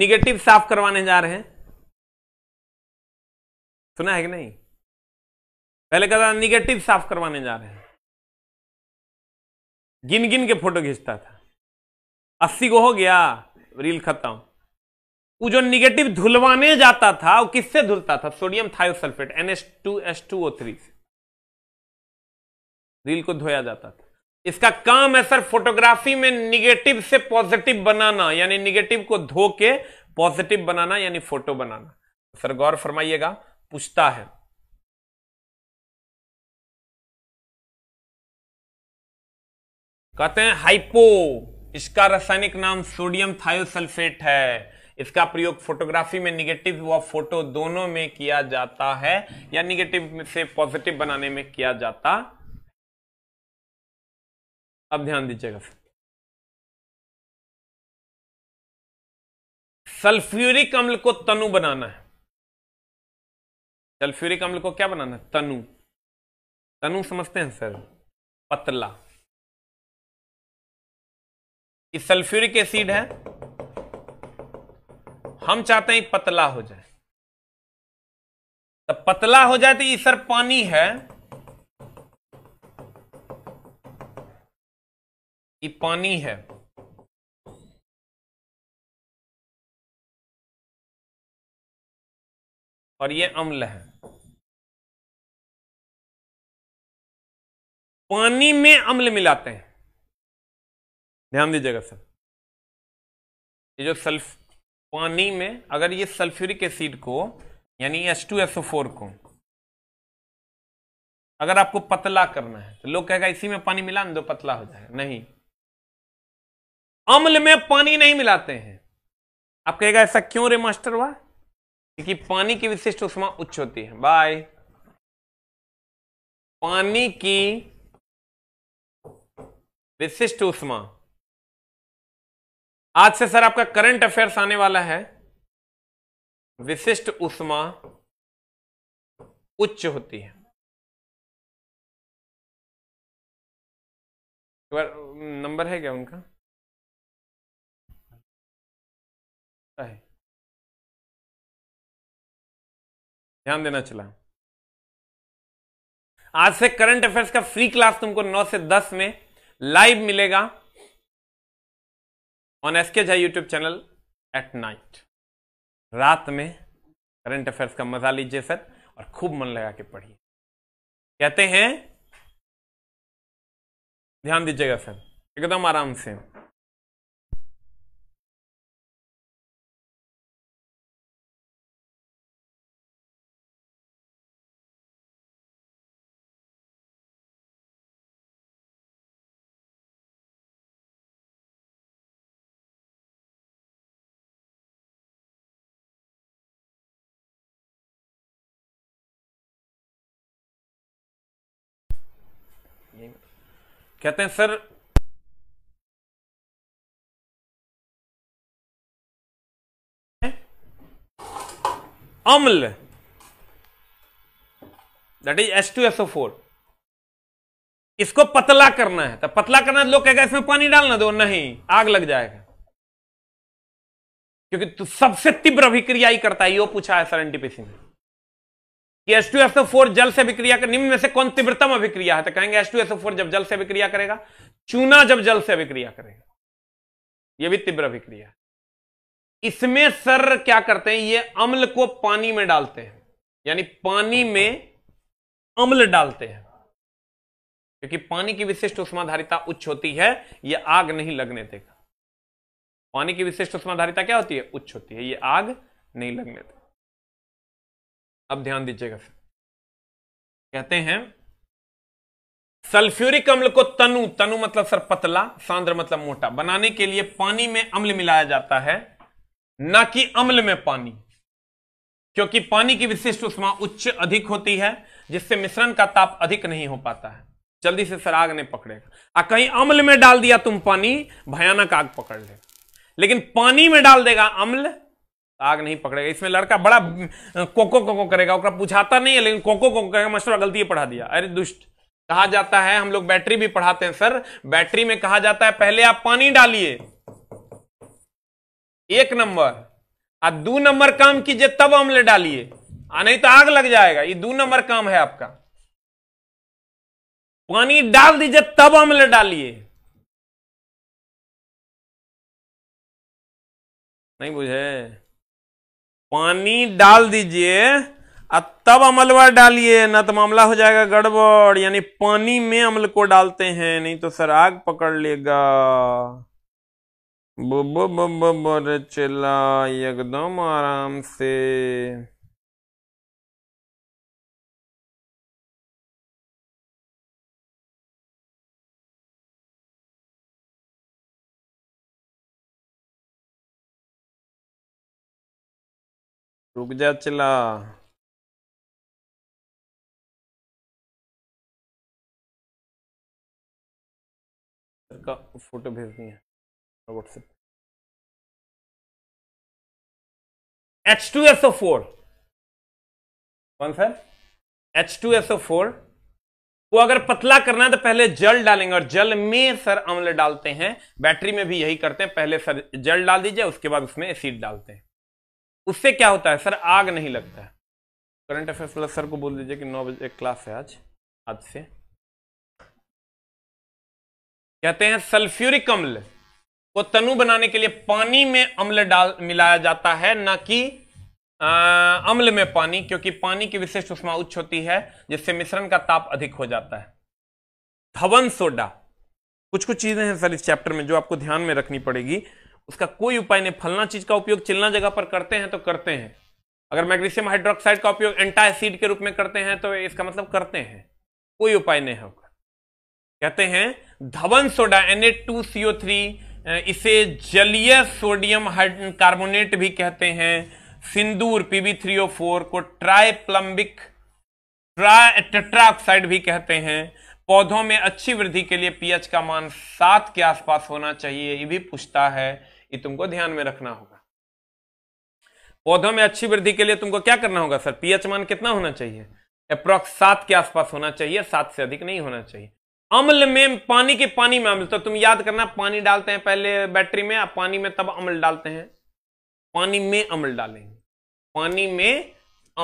Speaker 1: निगेटिव साफ करवाने जा रहे हैं सुना है कि नहीं पहले कहता निगेटिव साफ करवाने जा रहे हैं गिन गिन के फोटो खींचता था अस्सी को हो गया रील खत्म
Speaker 2: वो जो निगेटिव धुलवाने जाता था वो किससे धुलता था सोडियम थायोसल्फेट थ्री से रील को धोया जाता था इसका काम है सर फोटोग्राफी में निगेटिव से पॉजिटिव बनाना यानी निगेटिव को धो के
Speaker 1: पॉजिटिव बनाना यानी फोटो बनाना सर गौर फरमाइएगा पूछता है कहते हैं हाइपो इसका रासायनिक नाम सोडियम थायोसल्फेट है
Speaker 2: इसका प्रयोग फोटोग्राफी में निगेटिव व फोटो दोनों में किया जाता है या निगेटिव
Speaker 1: से पॉजिटिव बनाने में किया जाता अब ध्यान दीजिएगा सल्फ्यूरिक अम्ल को तनु बनाना है सल्फ्यूरिक अम्ल को क्या बनाना है तनु तनु समझते हैं सर पतला इस सल्फ्यूरिक एसिड है हम चाहते हैं पतला हो जाए तो पतला हो जाए तो ये सर पानी है ये पानी है और ये अम्ल है पानी में अम्ल मिलाते हैं ध्यान दीजिएगा सर ये जो सल्फ पानी में अगर ये सल्फ्यूरिक एसिड को यानी एस टू फोर को
Speaker 2: अगर आपको पतला करना है तो लोग कहेगा इसी में पानी मिला दो तो पतला हो जाएगा नहीं अम्ल में पानी नहीं मिलाते हैं आप कहेगा ऐसा क्यों रे मास्टर वाह क्योंकि पानी की विशिष्ट उष्मा उच्च होती है बाय
Speaker 1: पानी की विशिष्ट उष्मा आज से सर आपका करंट अफेयर्स आने वाला है विशिष्ट उष्मा उच्च होती है नंबर है क्या उनका ध्यान देना चला आज से करंट अफेयर्स का फ्री क्लास तुमको 9 से 10 में लाइव
Speaker 2: मिलेगा ऑन एस के झाई यूट्यूब चैनल एट नाइट रात में करंट अफेयर्स का मजा लीजिए सर और खूब मन लगा के पढ़िए
Speaker 1: कहते हैं ध्यान दीजिएगा सर एकदम आराम से कहते हैं सर अम्ल
Speaker 2: that is S two SO four इसको पतला करना है तो पतला करना तो लोग कहेगा इसमें पानी डालना दो तो नहीं आग लग जाएगा क्योंकि सबसे तीव्र अभिक्रिया ही करता है यो पूछा है सर एनटीपीसी ने कि H2SO4 जल से अभिक्रिया कर निम्न में से कौन तीव्रतम अभिक्रिया है तो कहेंगे H2SO4 जब जल से अभिक्रिया करेगा चूना जब जल से अभिक्रिया करेगा यह भी तीव्र अभिक्रिया है इसमें सर क्या करते हैं ये अम्ल को पानी में डालते हैं यानी पानी में अम्ल डालते हैं क्योंकि पानी की विशिष्ट उष्माधारिता उच्च होती है यह आग नहीं लगने देगा पानी की विशिष्ट उष्माधारिता क्या होती है उच्च होती है
Speaker 1: यह आग नहीं लगने देगा अब ध्यान दीजिएगा कहते हैं सल्फ्यूरिक अम्ल को तनु तनु मतलब सर पतला
Speaker 2: सांद्र मतलब मोटा बनाने के लिए पानी में अम्ल मिलाया जाता है न कि अम्ल में पानी क्योंकि पानी की विशिष्ट उष्मा उच्च अधिक होती है जिससे मिश्रण का ताप अधिक नहीं हो पाता है जल्दी से सर आग नहीं पकड़ेगा आ कहीं अम्ल में डाल दिया तुम पानी भयानक आग पकड़ ले लेकिन पानी में डाल देगा अम्ल आग नहीं पकड़ेगा इसमें लड़का बड़ा कोको कोको करेगा ओकरा पूछाता नहीं है लेकिन कोको कोको करेगा मास्टर गलती पढ़ा दिया अरे दुष्ट कहा जाता है हम लोग बैटरी भी पढ़ाते हैं सर बैटरी में कहा जाता है पहले आप पानी डालिए एक नंबर आ दो नंबर काम कीजिए तब अम्ल डालिए आ नहीं तो आग लग जाएगा ये दो नंबर काम है आपका
Speaker 1: पानी डाल दीजिए तब अम्ल डालिए नहीं बुझे पानी डाल दीजिए और तब अमलवा डालिए ना
Speaker 2: तो मामला हो जाएगा गड़बड़ यानी पानी में अमल को डालते हैं नहीं तो सर आग पकड़
Speaker 1: लेगा बो बो बो बो चला एकदम आराम से रुक जा चला का फोटो भेजनी है WhatsApp H two S O four कौन सा H two
Speaker 2: S O four को अगर पतला करना है तो पहले जल डालेंगे और जल में सर अम्ल डालते हैं बैटरी में भी यही करते हैं पहले सर जल डाल दीजिए उसके बाद उसमें एसिड डालते हैं उससे क्या होता है सर आग नहीं लगता है करंट अफेयर प्लस सर को बोल दीजिए कि नौ बजे क्लास है आज आज से कहते हैं सल्फ्यूरिक अम्ल को तनु बनाने के लिए पानी में अम्ल डाल मिलाया जाता है ना कि अम्ल में पानी क्योंकि पानी की विशिष्ट उष्मा उच्च होती है जिससे मिश्रण का ताप अधिक हो जाता है धवन सोडा कुछ कुछ चीजें हैं सर इस चैप्टर में जो आपको ध्यान में रखनी पड़ेगी उसका कोई उपाय नहीं फलना चीज का उपयोग चिल्ला जगह पर करते हैं तो करते हैं अगर मैग्नीशियम हाइड्रोक्साइड का उपयोग एंटासिड के रूप में करते हैं तो इसका मतलब करते हैं कोई उपाय नहीं उसका कहते हैं धवन सोडा एन इसे जलीय सोडियम कार्बोनेट भी कहते हैं सिंदूर पीबी को ट्राइप्लम्बिक टेट्राऑक्साइड भी कहते हैं पौधों में अच्छी वृद्धि के लिए पीएच का मान सात के आसपास होना चाहिए ये भी पूछता है ये तुमको ध्यान में रखना होगा पौधों में अच्छी वृद्धि के लिए तुमको क्या करना होगा सर पीएच मान कितना होना चाहिए अप्रोक्स सात के आसपास होना चाहिए सात से अधिक नहीं होना चाहिए अम्ल में पानी के पानी में अम्ल तो तुम याद करना पानी डालते हैं पहले बैटरी में पानी में तब अम्ल डालते हैं पानी में
Speaker 1: अम्ल डालेंगे पानी में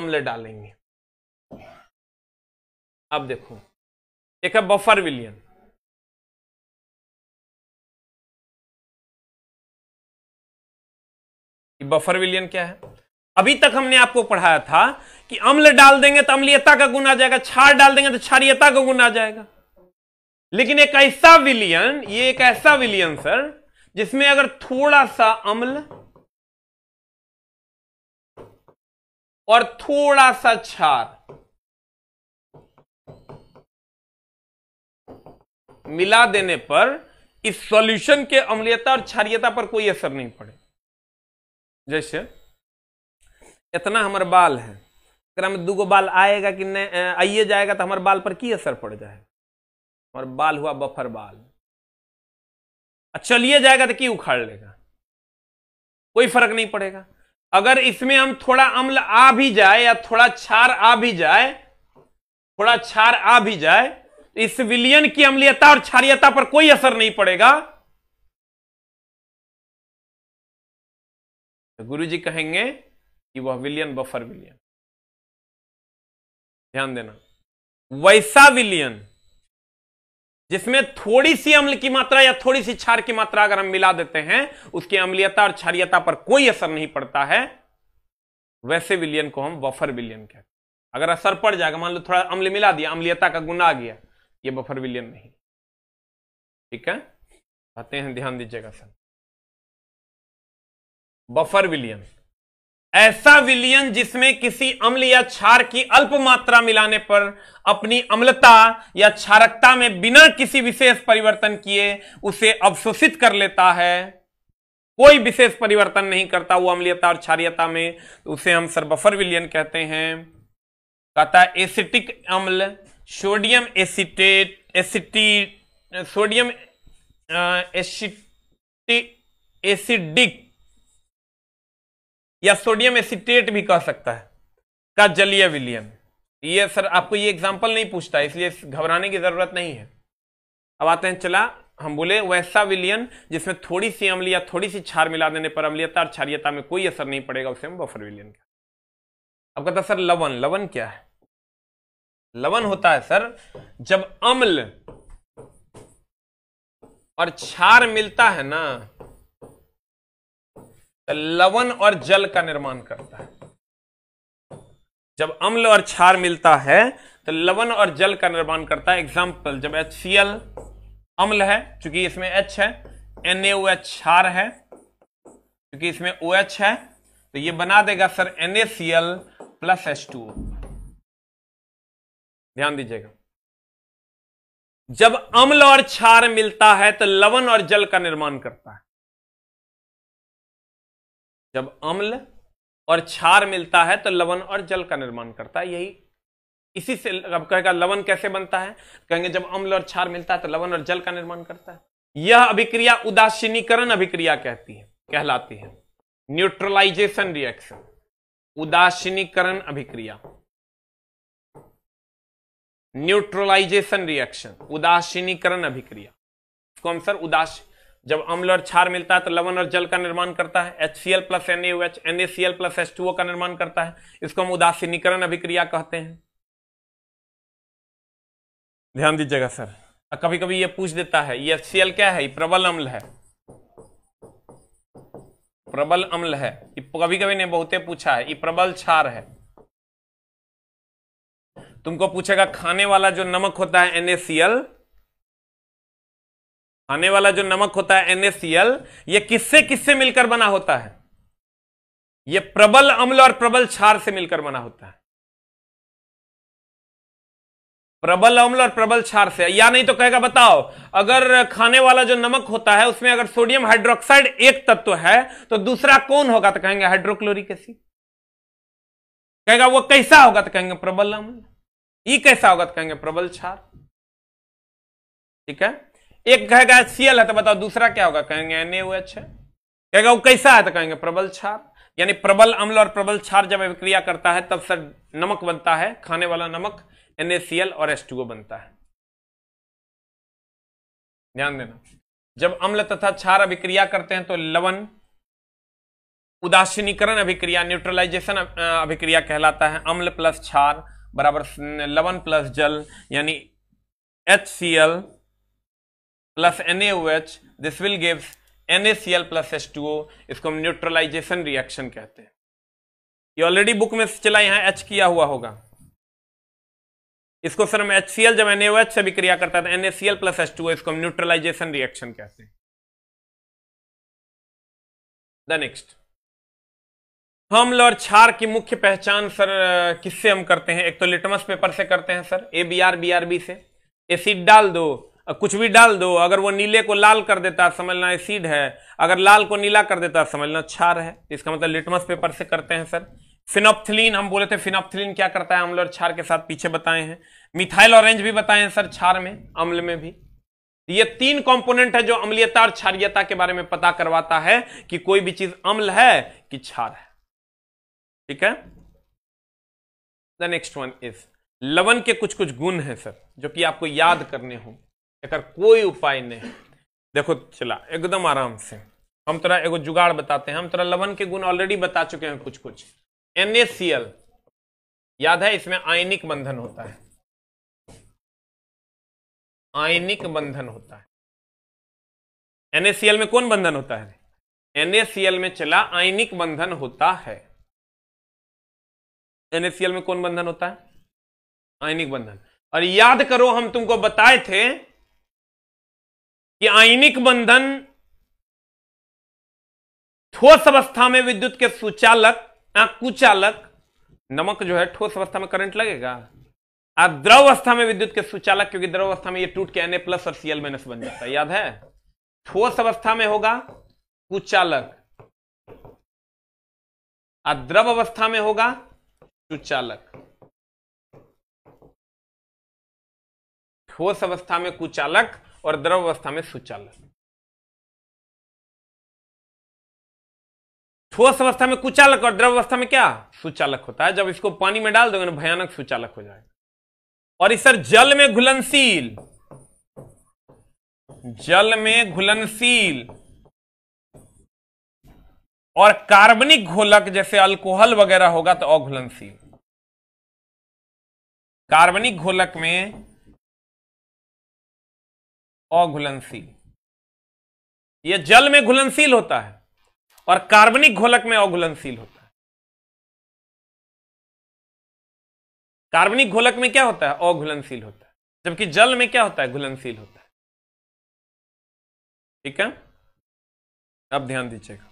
Speaker 1: अम्ल डालेंगे अब देखो एक है बफर विलियन बफर विलियन क्या है अभी तक हमने आपको पढ़ाया था कि अम्ल डाल देंगे तो अम्लीयता का गुण आ जाएगा
Speaker 2: छार डाल देंगे तो क्षारियता का गुण आ जाएगा लेकिन एक ऐसा विलियन ये एक
Speaker 1: ऐसा विलियन सर जिसमें अगर थोड़ा सा अम्ल और थोड़ा सा छार मिला देने पर
Speaker 2: इस सॉल्यूशन के अम्लीयता और क्षारियता पर कोई असर नहीं पड़ेगा जैसे इतना हमारे बाल है अगर में दूगो बाल आएगा कि नहीं आइए जाएगा तो हमारे बाल पर की असर पड़ जाएगा और बाल हुआ बफर बाल चलिए जाएगा तो की उखाड़ लेगा कोई फर्क नहीं पड़ेगा अगर इसमें हम थोड़ा अम्ल आ भी जाए या थोड़ा छार आ भी जाए
Speaker 1: थोड़ा छार आ भी जाए तो इस विलियन की अम्लियता और क्षारियता पर कोई असर नहीं पड़ेगा तो गुरु जी कहेंगे कि वह विलियन बफर विलियन ध्यान देना
Speaker 2: वैसा विलियन जिसमें थोड़ी सी अम्ल की मात्रा या थोड़ी सी क्षार की मात्रा अगर हम मिला देते हैं उसकी अम्लियता और क्षारियता पर कोई असर नहीं पड़ता है वैसे विलियन को हम बफर विलियन कहते हैं अगर असर पड़ जाएगा मान लो थोड़ा अम्ल
Speaker 1: मिला दिया अम्लियता का गुना आ गया ये बफर विलियन नहीं ठीक है आते हैं ध्यान दीजिएगा सर बफर विलियन
Speaker 2: ऐसा विलियन जिसमें किसी अम्ल या क्षार की अल्प मात्रा मिलाने पर अपनी अम्लता या क्षारकता में बिना किसी विशेष परिवर्तन किए उसे अवशोषित कर लेता है कोई विशेष परिवर्तन नहीं करता वो अम्लीयता और क्षारियता में तो उसे हम बफर विलियन कहते हैं कहता है एसिटिक अम्ल सोडियम एसिटेट एसिटी सोडियम एसिटी एसिडिक या सोडियम एसिटेट भी कह सकता है का जलीय विलियन ये सर आपको ये एग्जाम्पल नहीं पूछता इसलिए घबराने की जरूरत नहीं है अब आते हैं चला हम बोले वैसा विलियन जिसमें थोड़ी सी अम्ल या थोड़ी सी छार मिला देने पर अम्लीयता और क्षारियता में कोई असर नहीं पड़ेगा उसे हम बफर विलियन का अब कहता सर लवन लवन क्या है लवन होता है सर जब अम्ल और क्षार मिलता है ना तो लवन और जल का निर्माण करता है जब अम्ल और क्षार मिलता है तो लवन और जल का निर्माण करता है एग्जाम्पल जब एच अम्ल है चूंकि इसमें एच है एन ए एच क्षार है क्योंकि इसमें ओ OH है तो ये बना देगा sir N A C L plus H two
Speaker 1: ध्यान दीजिएगा जब अम्ल और क्षार मिलता है तो लवन और जल का निर्माण करता है जब अम्ल
Speaker 2: और क्षार मिलता है तो लवण और जल का निर्माण करता है यही इसी से अब कहेगा लवण कैसे बनता है कहेंगे जब अम्ल और क्षार मिलता है तो लवण और जल का निर्माण करता है यह अभिक्रिया उदासीनीकरण अभिक्रिया कहती है कहलाती है न्यूट्रलाइजेशन रिएक्शन उदासीनीकरण अभिक्रिया न्यूट्रलाइजेशन रिएक्शन उदासीनीकरण अभिक्रिया इसको हम सर उदासी जब अम्ल और क्षार मिलता है तो लवण और जल का निर्माण करता है H C L plus N H N A C L plus H two O का निर्माण करता है इसको हम उदासीनीकरण अभिक्रिया कहते हैं ध्यान दीजिएगा सर कभी कभी ये पूछ देता है ये एच क्या है ये प्रबल अम्ल है प्रबल अम्ल है कभी कभी ने बहुते पूछा है ये प्रबल क्षार है तुमको पूछेगा खाने वाला जो नमक होता है एनएसीएल खाने वाला जो नमक होता है एनएसीएल ये किससे किससे मिलकर बना होता है ये प्रबल अम्ल और प्रबल क्षार से मिलकर बना होता है प्रबल अम्ल और प्रबल क्षार से या नहीं तो कहेगा बताओ अगर खाने वाला जो नमक होता है उसमें अगर सोडियम हाइड्रोक्साइड एक तत्व है तो दूसरा कौन होगा तो कहेंगे हाइड्रोक्लोरिक एसिड कहेगा वो कैसा होगा तो कहेंगे प्रबल अम्ल ई कैसा होगा तो कहेंगे प्रबल क्षार ठीक है एक कहेगा सीएल है तो बताओ दूसरा क्या होगा कहेंगे एनएच है कहेगा वो कैसा है तो कहेंगे प्रबल छार यानी प्रबल अम्ल और प्रबल छार जब अभिक्रिया करता है तब सर नमक बनता है खाने वाला नमक एनएसीएल और एस बनता है ध्यान देना जब अम्ल तथा क्षार अभिक्रिया करते हैं तो लवन उदासीनीकरण अभिक्रिया न्यूट्रलाइजेशन अभिक्रिया कहलाता है अम्ल प्लस क्षार बराबर लवन प्लस जल यानी H C L plus NaOH. This will give NaCl plus H2O. इसको हम न्यूट्रलाइजेशन रिएक्शन कहते हैं ये ऑलरेडी बुक में चला यहां एच किया हुआ होगा
Speaker 1: इसको सर हम एच सी एल जब एन एच से भी क्रिया करता है तो NaCl plus H2O इसको हम न्यूट्रलाइजेशन रिएक्शन कहते हैं द नेक्स्ट हमल और छार की मुख्य पहचान सर किससे हम करते हैं एक तो लिटमस पेपर से करते हैं sir
Speaker 2: A B R B R B से एसिड डाल दो कुछ भी डाल दो अगर वो नीले को लाल कर देता समझना एसिड है अगर लाल को नीला कर देता समझना क्षार है इसका मतलब लिटमस पेपर से करते हैं सर फिनोप्थिलीन हम बोले थे फिनोप्थिलीन क्या करता है अम्ल और क्षार के साथ पीछे बताए हैं मिथाइल ऑरेंज भी बताए हैं सर क्षार में अम्ल में भी ये तीन कंपोनेंट है जो अम्लीयता और क्षारियता के बारे में पता करवाता है कि कोई भी चीज अम्ल है कि क्षार है ठीक है द नेक्स्ट वन इज लवन के कुछ कुछ गुण हैं सर जो कि आपको याद करने हों एक कोई उपाय नहीं देखो चला एकदम आराम से हम तोरा एगो जुगाड़ बताते हैं हम तोरा लवन के गुण ऑलरेडी बता चुके हैं
Speaker 1: कुछ कुछ एनएसीएल याद है इसमें आयनिक बंधन होता है आयनिक बंधन होता है
Speaker 2: एनएसीएल में कौन बंधन होता है एनएसीएल में चला आयनिक बंधन होता है एनएसीएल में कौन बंधन होता है आयनिक बंधन और याद करो हम तुमको बताए थे कि आयनिक बंधन ठोस अवस्था में विद्युत के सुचालक या कुचालक नमक जो है ठोस अवस्था में करंट लगेगा और द्रव अवस्था में विद्युत के सुचालक क्योंकि द्रव अवस्था में ये टूट के एनए प्लस और सीएल माइनस बन जाता है याद है ठोस अवस्था में होगा कुचालक और द्रव अवस्था में होगा सुचालक
Speaker 1: ठोस अवस्था में कुचालक और द्रव अवस्था में सुचालन ठोस अवस्था में कुचालक और द्रव अवस्था में क्या सुचालक होता है जब इसको पानी में डाल दोगे ना भयानक सुचालक हो जाएगा
Speaker 2: और सर जल में घुलनशील जल में घुलनशील और कार्बनिक घोलक जैसे
Speaker 1: अल्कोहल वगैरह होगा तो अघुलनशील कार्बनिक घोलक में अघुलनशील यह जल में घुलनशील होता है और कार्बनिक घोलक में अघुलनशील होता है कार्बनिक घोलक में क्या होता है अघुलनशील होता है जबकि जल में क्या होता है घुलनशील होता है
Speaker 2: ठीक है अब ध्यान दीजिएगा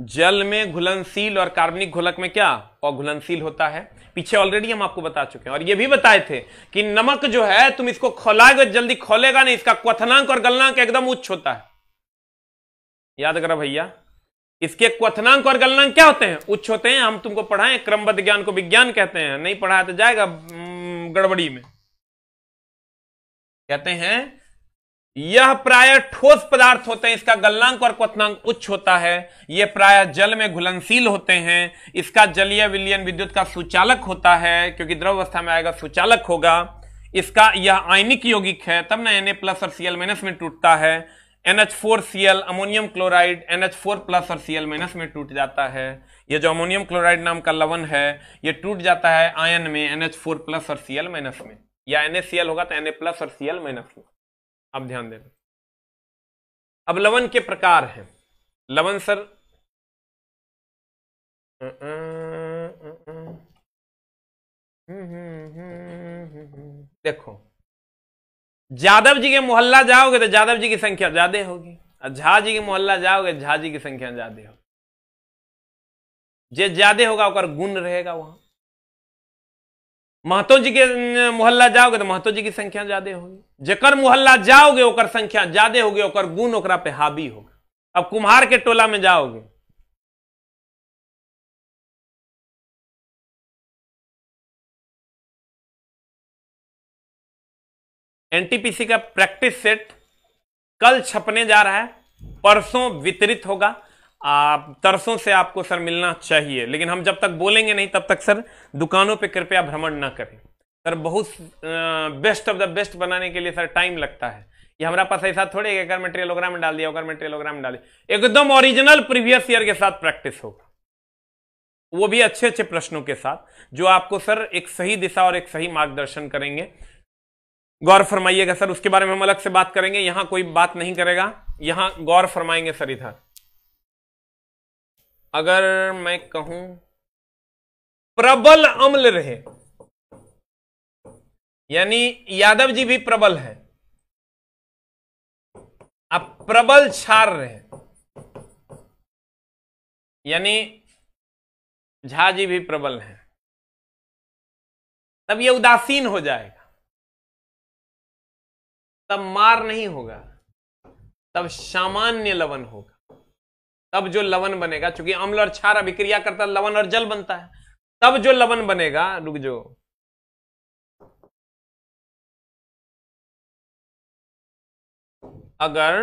Speaker 2: जल में घुलनशील और कार्बनिक घोलक में क्या और घुलनशील होता है पीछे ऑलरेडी हम आपको बता चुके हैं और ये भी बताए थे कि नमक जो है तुम इसको खोला जल्दी खोलेगा नहीं इसका क्वथनांक और गलनांक एकदम उच्च होता है याद करो भैया इसके क्वथनांक और गलनांक क्या होते हैं उच्च होते हैं हम तुमको पढ़ाए क्रमबद्ध ज्ञान को विज्ञान कहते हैं नहीं पढ़ाया तो जाएगा गड़बड़ी में कहते हैं यह प्राय ठोस पदार्थ होते हैं इसका गलनांक और क्वनांक उच्च होता है यह प्राय जल में घुलनशील होते हैं इसका जलीय विलियन विद्युत का सुचालक होता है क्योंकि द्रव अवस्था में आएगा सुचालक होगा इसका यह आयनिक यौगिक है तब ना एन प्लस और सीएल माइनस में टूटता है NH4Cl ammonium chloride NH4 plus और Cl माइनस में टूट जाता है यह जो अमोनियम क्लोराइड नाम का लवण है यह टूट जाता है आयन में NH4 प्लस और Cl माइनस में या
Speaker 1: NaCl होगा तो Na प्लस और Cl माइनस में अब ध्यान देना अब लवन के प्रकार हैं लवन सर
Speaker 2: देखो जादव जी के मोहल्ला जाओगे तो जादव जी की संख्या ज्यादा होगी और झा जी के मोहल्ला जाओगे झा जी की संख्या ज्यादा होगी जे ज्यादा होगा उसका गुण रहेगा वहां महतो जी के मोहल्ला जाओगे तो महतो जी की संख्या ज्यादा होगी जकर मोहल्ला जाओगे ओकर संख्या ज्यादा होगी ओकर गुण ओकरा पे
Speaker 1: हावी होगा अब कुम्हार के टोला में जाओगे एनटीपीसी का प्रैक्टिस सेट कल छपने जा रहा है
Speaker 2: परसों वितरित होगा आप तरसों से आपको सर मिलना चाहिए लेकिन हम जब तक बोलेंगे नहीं तब तक सर दुकानों पे कृपया भ्रमण ना करें सर बहुत बेस्ट ऑफ द बेस्ट बनाने के लिए सर टाइम लगता है ये हमारा पास ऐसा थोड़े एक मेटेरियल में में डाल दिया एकड़ में में डाल दिया एकदम ओरिजिनल प्रीवियस ईयर के साथ प्रैक्टिस होगा वो भी अच्छे अच्छे प्रश्नों के साथ जो आपको सर एक सही दिशा और एक सही मार्गदर्शन करेंगे गौर फरमाइएगा सर उसके बारे में हम अलग से बात करेंगे यहां कोई बात नहीं करेगा यहां गौर फरमाएंगे सर इधर अगर मैं कहूं
Speaker 1: प्रबल अम्ल रहे यानी यादव जी भी प्रबल हैं अब प्रबल क्षार रहे यानी झा जी भी प्रबल हैं तब ये उदासीन हो जाएगा तब मार नहीं होगा तब सामान्य
Speaker 2: लवन होगा तब जो लवन बनेगा चूंकि अम्ल और क्षार अभिक्रिया करता है लवन और जल
Speaker 1: बनता है तब जो लवन बनेगा रुक जो अगर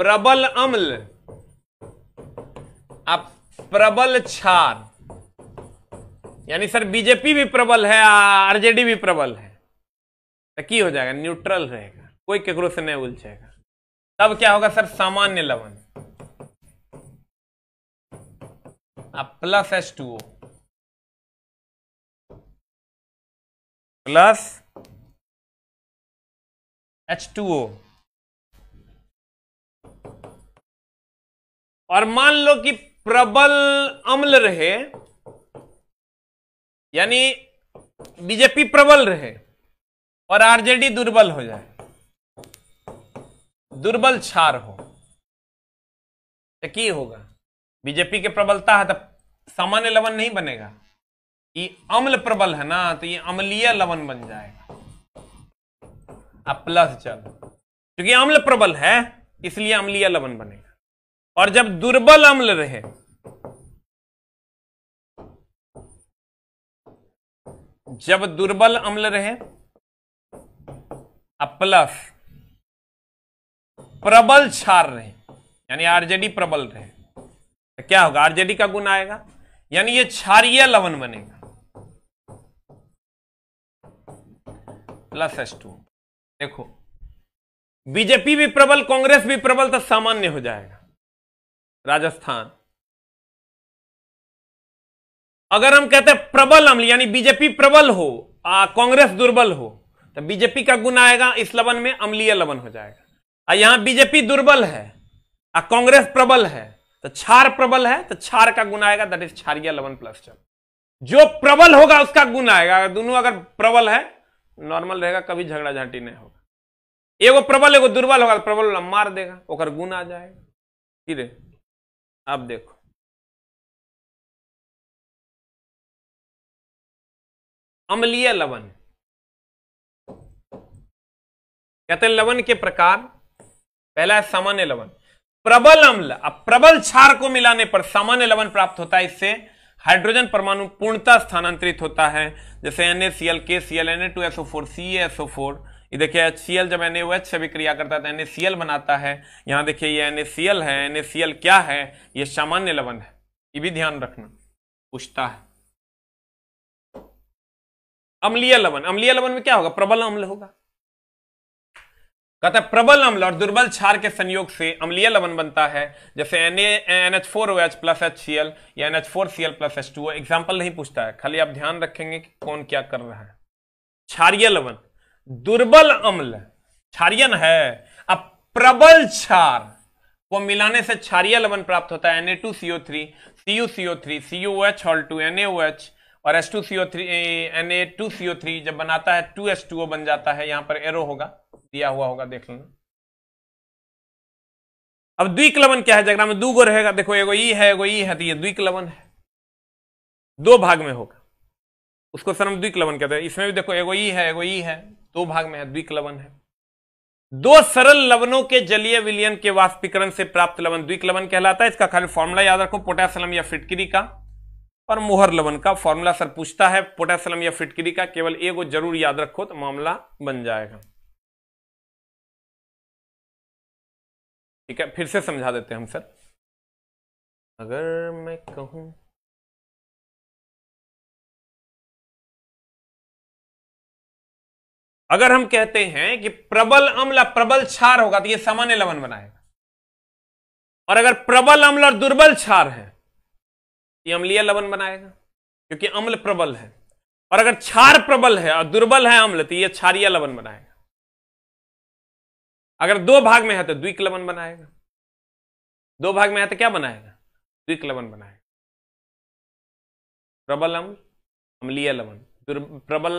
Speaker 1: प्रबल अम्ल आप
Speaker 2: प्रबल क्षार यानी सर बीजेपी भी प्रबल है आरजेडी भी प्रबल है तो की हो जाएगा न्यूट्रल रहेगा कोई केकरो से नहीं उलझेगा
Speaker 1: तब क्या होगा सर सामान्य लवण अब plus H two O plus H two O और मान लो कि प्रबल
Speaker 2: अम्ल रहे यानी बीजेपी प्रबल रहे और आरजेडी दुर्बल हो जाए दुर्बल छार हो तो की होगा बीजेपी के प्रबलता है तो सामान्य लवन नहीं बनेगा ये अम्ल प्रबल है ना तो ये अम्लीय लवन बन जाएगा अब प्लस चल क्योंकि अम्ल प्रबल है इसलिए अम्लीय लवन बनेगा और जब दुर्बल अम्ल रहे
Speaker 1: जब दुर्बल अम्ल रहे अब प्लस
Speaker 2: प्रबल छार रहे यानी आरजेडी प्रबल रहे तो क्या होगा आरजेडी का गुण आएगा यानी ये क्षारीय लवण बनेगा प्लस एस टू देखो बीजेपी भी प्रबल कांग्रेस भी प्रबल तो सामान्य हो जाएगा राजस्थान अगर हम कहते हैं प्रबल अम्ल यानी बीजेपी प्रबल हो कांग्रेस दुर्बल हो तो बीजेपी का गुण आएगा इस लवन में अम्लीय लवन हो जाएगा और यहां बीजेपी दुर्बल है और कांग्रेस प्रबल है तो छार प्रबल है तो छार का गुण आएगा दैट इज छारिया लवन प्लस चल जो प्रबल होगा उसका गुण आएगा अगर दोनों अगर प्रबल है नॉर्मल रहेगा कभी झगड़ा झांटी नहीं होगा एगो प्रबल एगो दुर्बल होगा तो प्रबल
Speaker 1: मार देगा ओकर गुण आ जाएगा फिर आप देखो अम्लीय लवन कहते लवन के प्रकार
Speaker 2: पहला है सामान्य लवन प्रबल अम्ल अब प्रबल क्षार को मिलाने पर सामान्य लवन प्राप्त होता है इससे हाइड्रोजन परमाणु पूर्णतः स्थानांतरित होता है जैसे N A C L K C L N A two SO four C SO four ये देखिए एच सी एल जब एन एच से भी क्रिया करता है तो एन ए सी एल बनाता है यहां देखिए ये एन ए सी एल है एन ए सी एल क्या है ये सामान्य लवन है ये भी ध्यान
Speaker 1: रखना पूछता है अम्लीय लवण अम्लीय लवण में क्या होगा प्रबल अम्ल होगा कहता प्रबल अम्ल और दुर्बल क्षार
Speaker 2: के संयोग से अम्लीय लवण बनता है जैसे N N H four O H plus H C L या N H four C L plus H two example नहीं पूछता है खाली आप ध्यान रखेंगे कि कौन क्या कर रहा है क्षारिय लवण दुर्बल अम्ल क्षारियन है अब प्रबल क्षार को मिलाने से क्षारिय लवण प्राप्त होता है two CO CO three three Na2CO3, CuCO3, CuOH और एच और S two C O three N A two C O three जब बनाता है टू एस टू ओ बन जाता है यहां पर एरो होगा दिया हुआ होगा देख लेना अब द्विकलवन क्या है जगह में दू गो रहेगा देखो एगो ई है एगो ई है तो ये द्विकलवन है दो भाग में होगा उसको सर हम द्विकलवन कहते हैं इसमें भी देखो एगो ई है एगो ई है दो भाग में है द्विकलवन है दो सरल लवनों के जलीय विलियन के वाष्पीकरण से प्राप्त लवन द्विकलवन कहलाता है इसका खाली फॉर्मूला याद रखो पोटेशियम या फिटकरी का और मोहर लवन का फॉर्मूला सर पूछता है पोटेशियम या फिटकरी का केवल एक जरूर
Speaker 1: याद रखो तो मामला बन जाएगा ठीक है फिर से समझा देते हैं हम सर अगर मैं कहूं अगर हम कहते हैं कि प्रबल अम्ल प्रबल क्षार होगा तो ये सामान्य लवन
Speaker 2: बनाएगा और अगर प्रबल अम्ल और दुर्बल क्षार है ये अम्लीय लवण बनाएगा क्योंकि अम्ल प्रबल है और अगर क्षार प्रबल है और दुर्बल है अम्ल तो ये क्षारिय लवण बनाएगा अगर दो भाग में है तो द्विक लवण बनाएगा दो भाग में है तो क्या बनाएगा द्विक लवण बनाएगा प्रबल अम्ल अम्लीय लवण प्रबल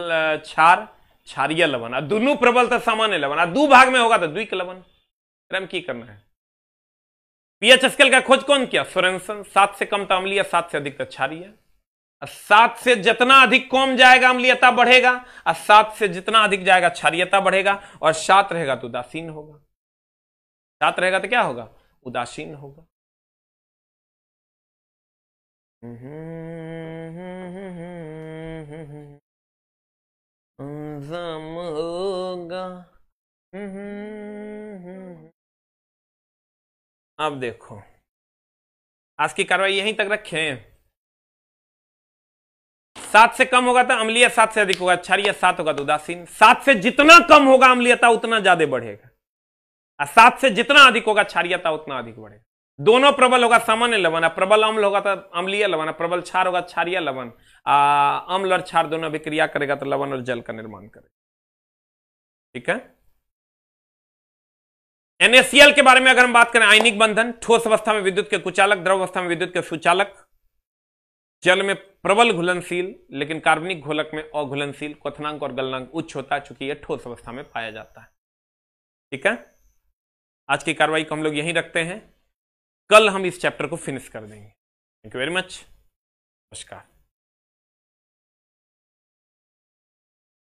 Speaker 2: क्षार क्षारिय लवण और दोनों प्रबल तो सामान्य लवण और दो भाग में होगा तो द्विक लवण फिर हम की करना है पीएचएसकेल का खोज कौन किया सोरेंसन सात से कम तो अम्लीय सात से अधिक तो है सात से जितना अधिक कम जाएगा अम्लीयता बढ़ेगा और सात से जितना अधिक जाएगा क्षारियता बढ़ेगा और सात रहेगा तो उदासीन होगा
Speaker 1: सात रहेगा तो क्या होगा उदासीन होगा होगा अब देखो आज की कार्रवाई यहीं तक रखें सात से कम होगा तो अमलिया सात से अधिक होगा क्षारिय सात होगा
Speaker 2: तो उदासीन सात से जितना कम होगा अम्लियता उतना ज्यादा बढ़ेगा और सात से जितना अधिक होगा क्षारियता उतना अधिक बढ़ेगा दोनों प्रबल होगा सामान्य लवन प्रबल अम्ल होगा तो अम्लीय लवन प्रबल क्षार होगा छारिया लवन अम्ल और क्षार दोनों अभिक्रिया करेगा तो लवन और जल का निर्माण करेगा ठीक है एनएससीएल के बारे में अगर हम बात करें आयनिक बंधन ठोस अवस्था में विद्युत के कुचालक द्रव अवस्था में विद्युत के सुचालक जल में प्रबल घुलनशील लेकिन कार्बनिक घोलक में अघुलनशील क्वनांक और गलनांक उच्च होता है चूंकि यह ठोस अवस्था में पाया जाता है ठीक है आज की
Speaker 1: कार्रवाई को हम लोग यहीं रखते हैं कल हम इस चैप्टर को फिनिश कर देंगे थैंक यू वेरी मच नमस्कार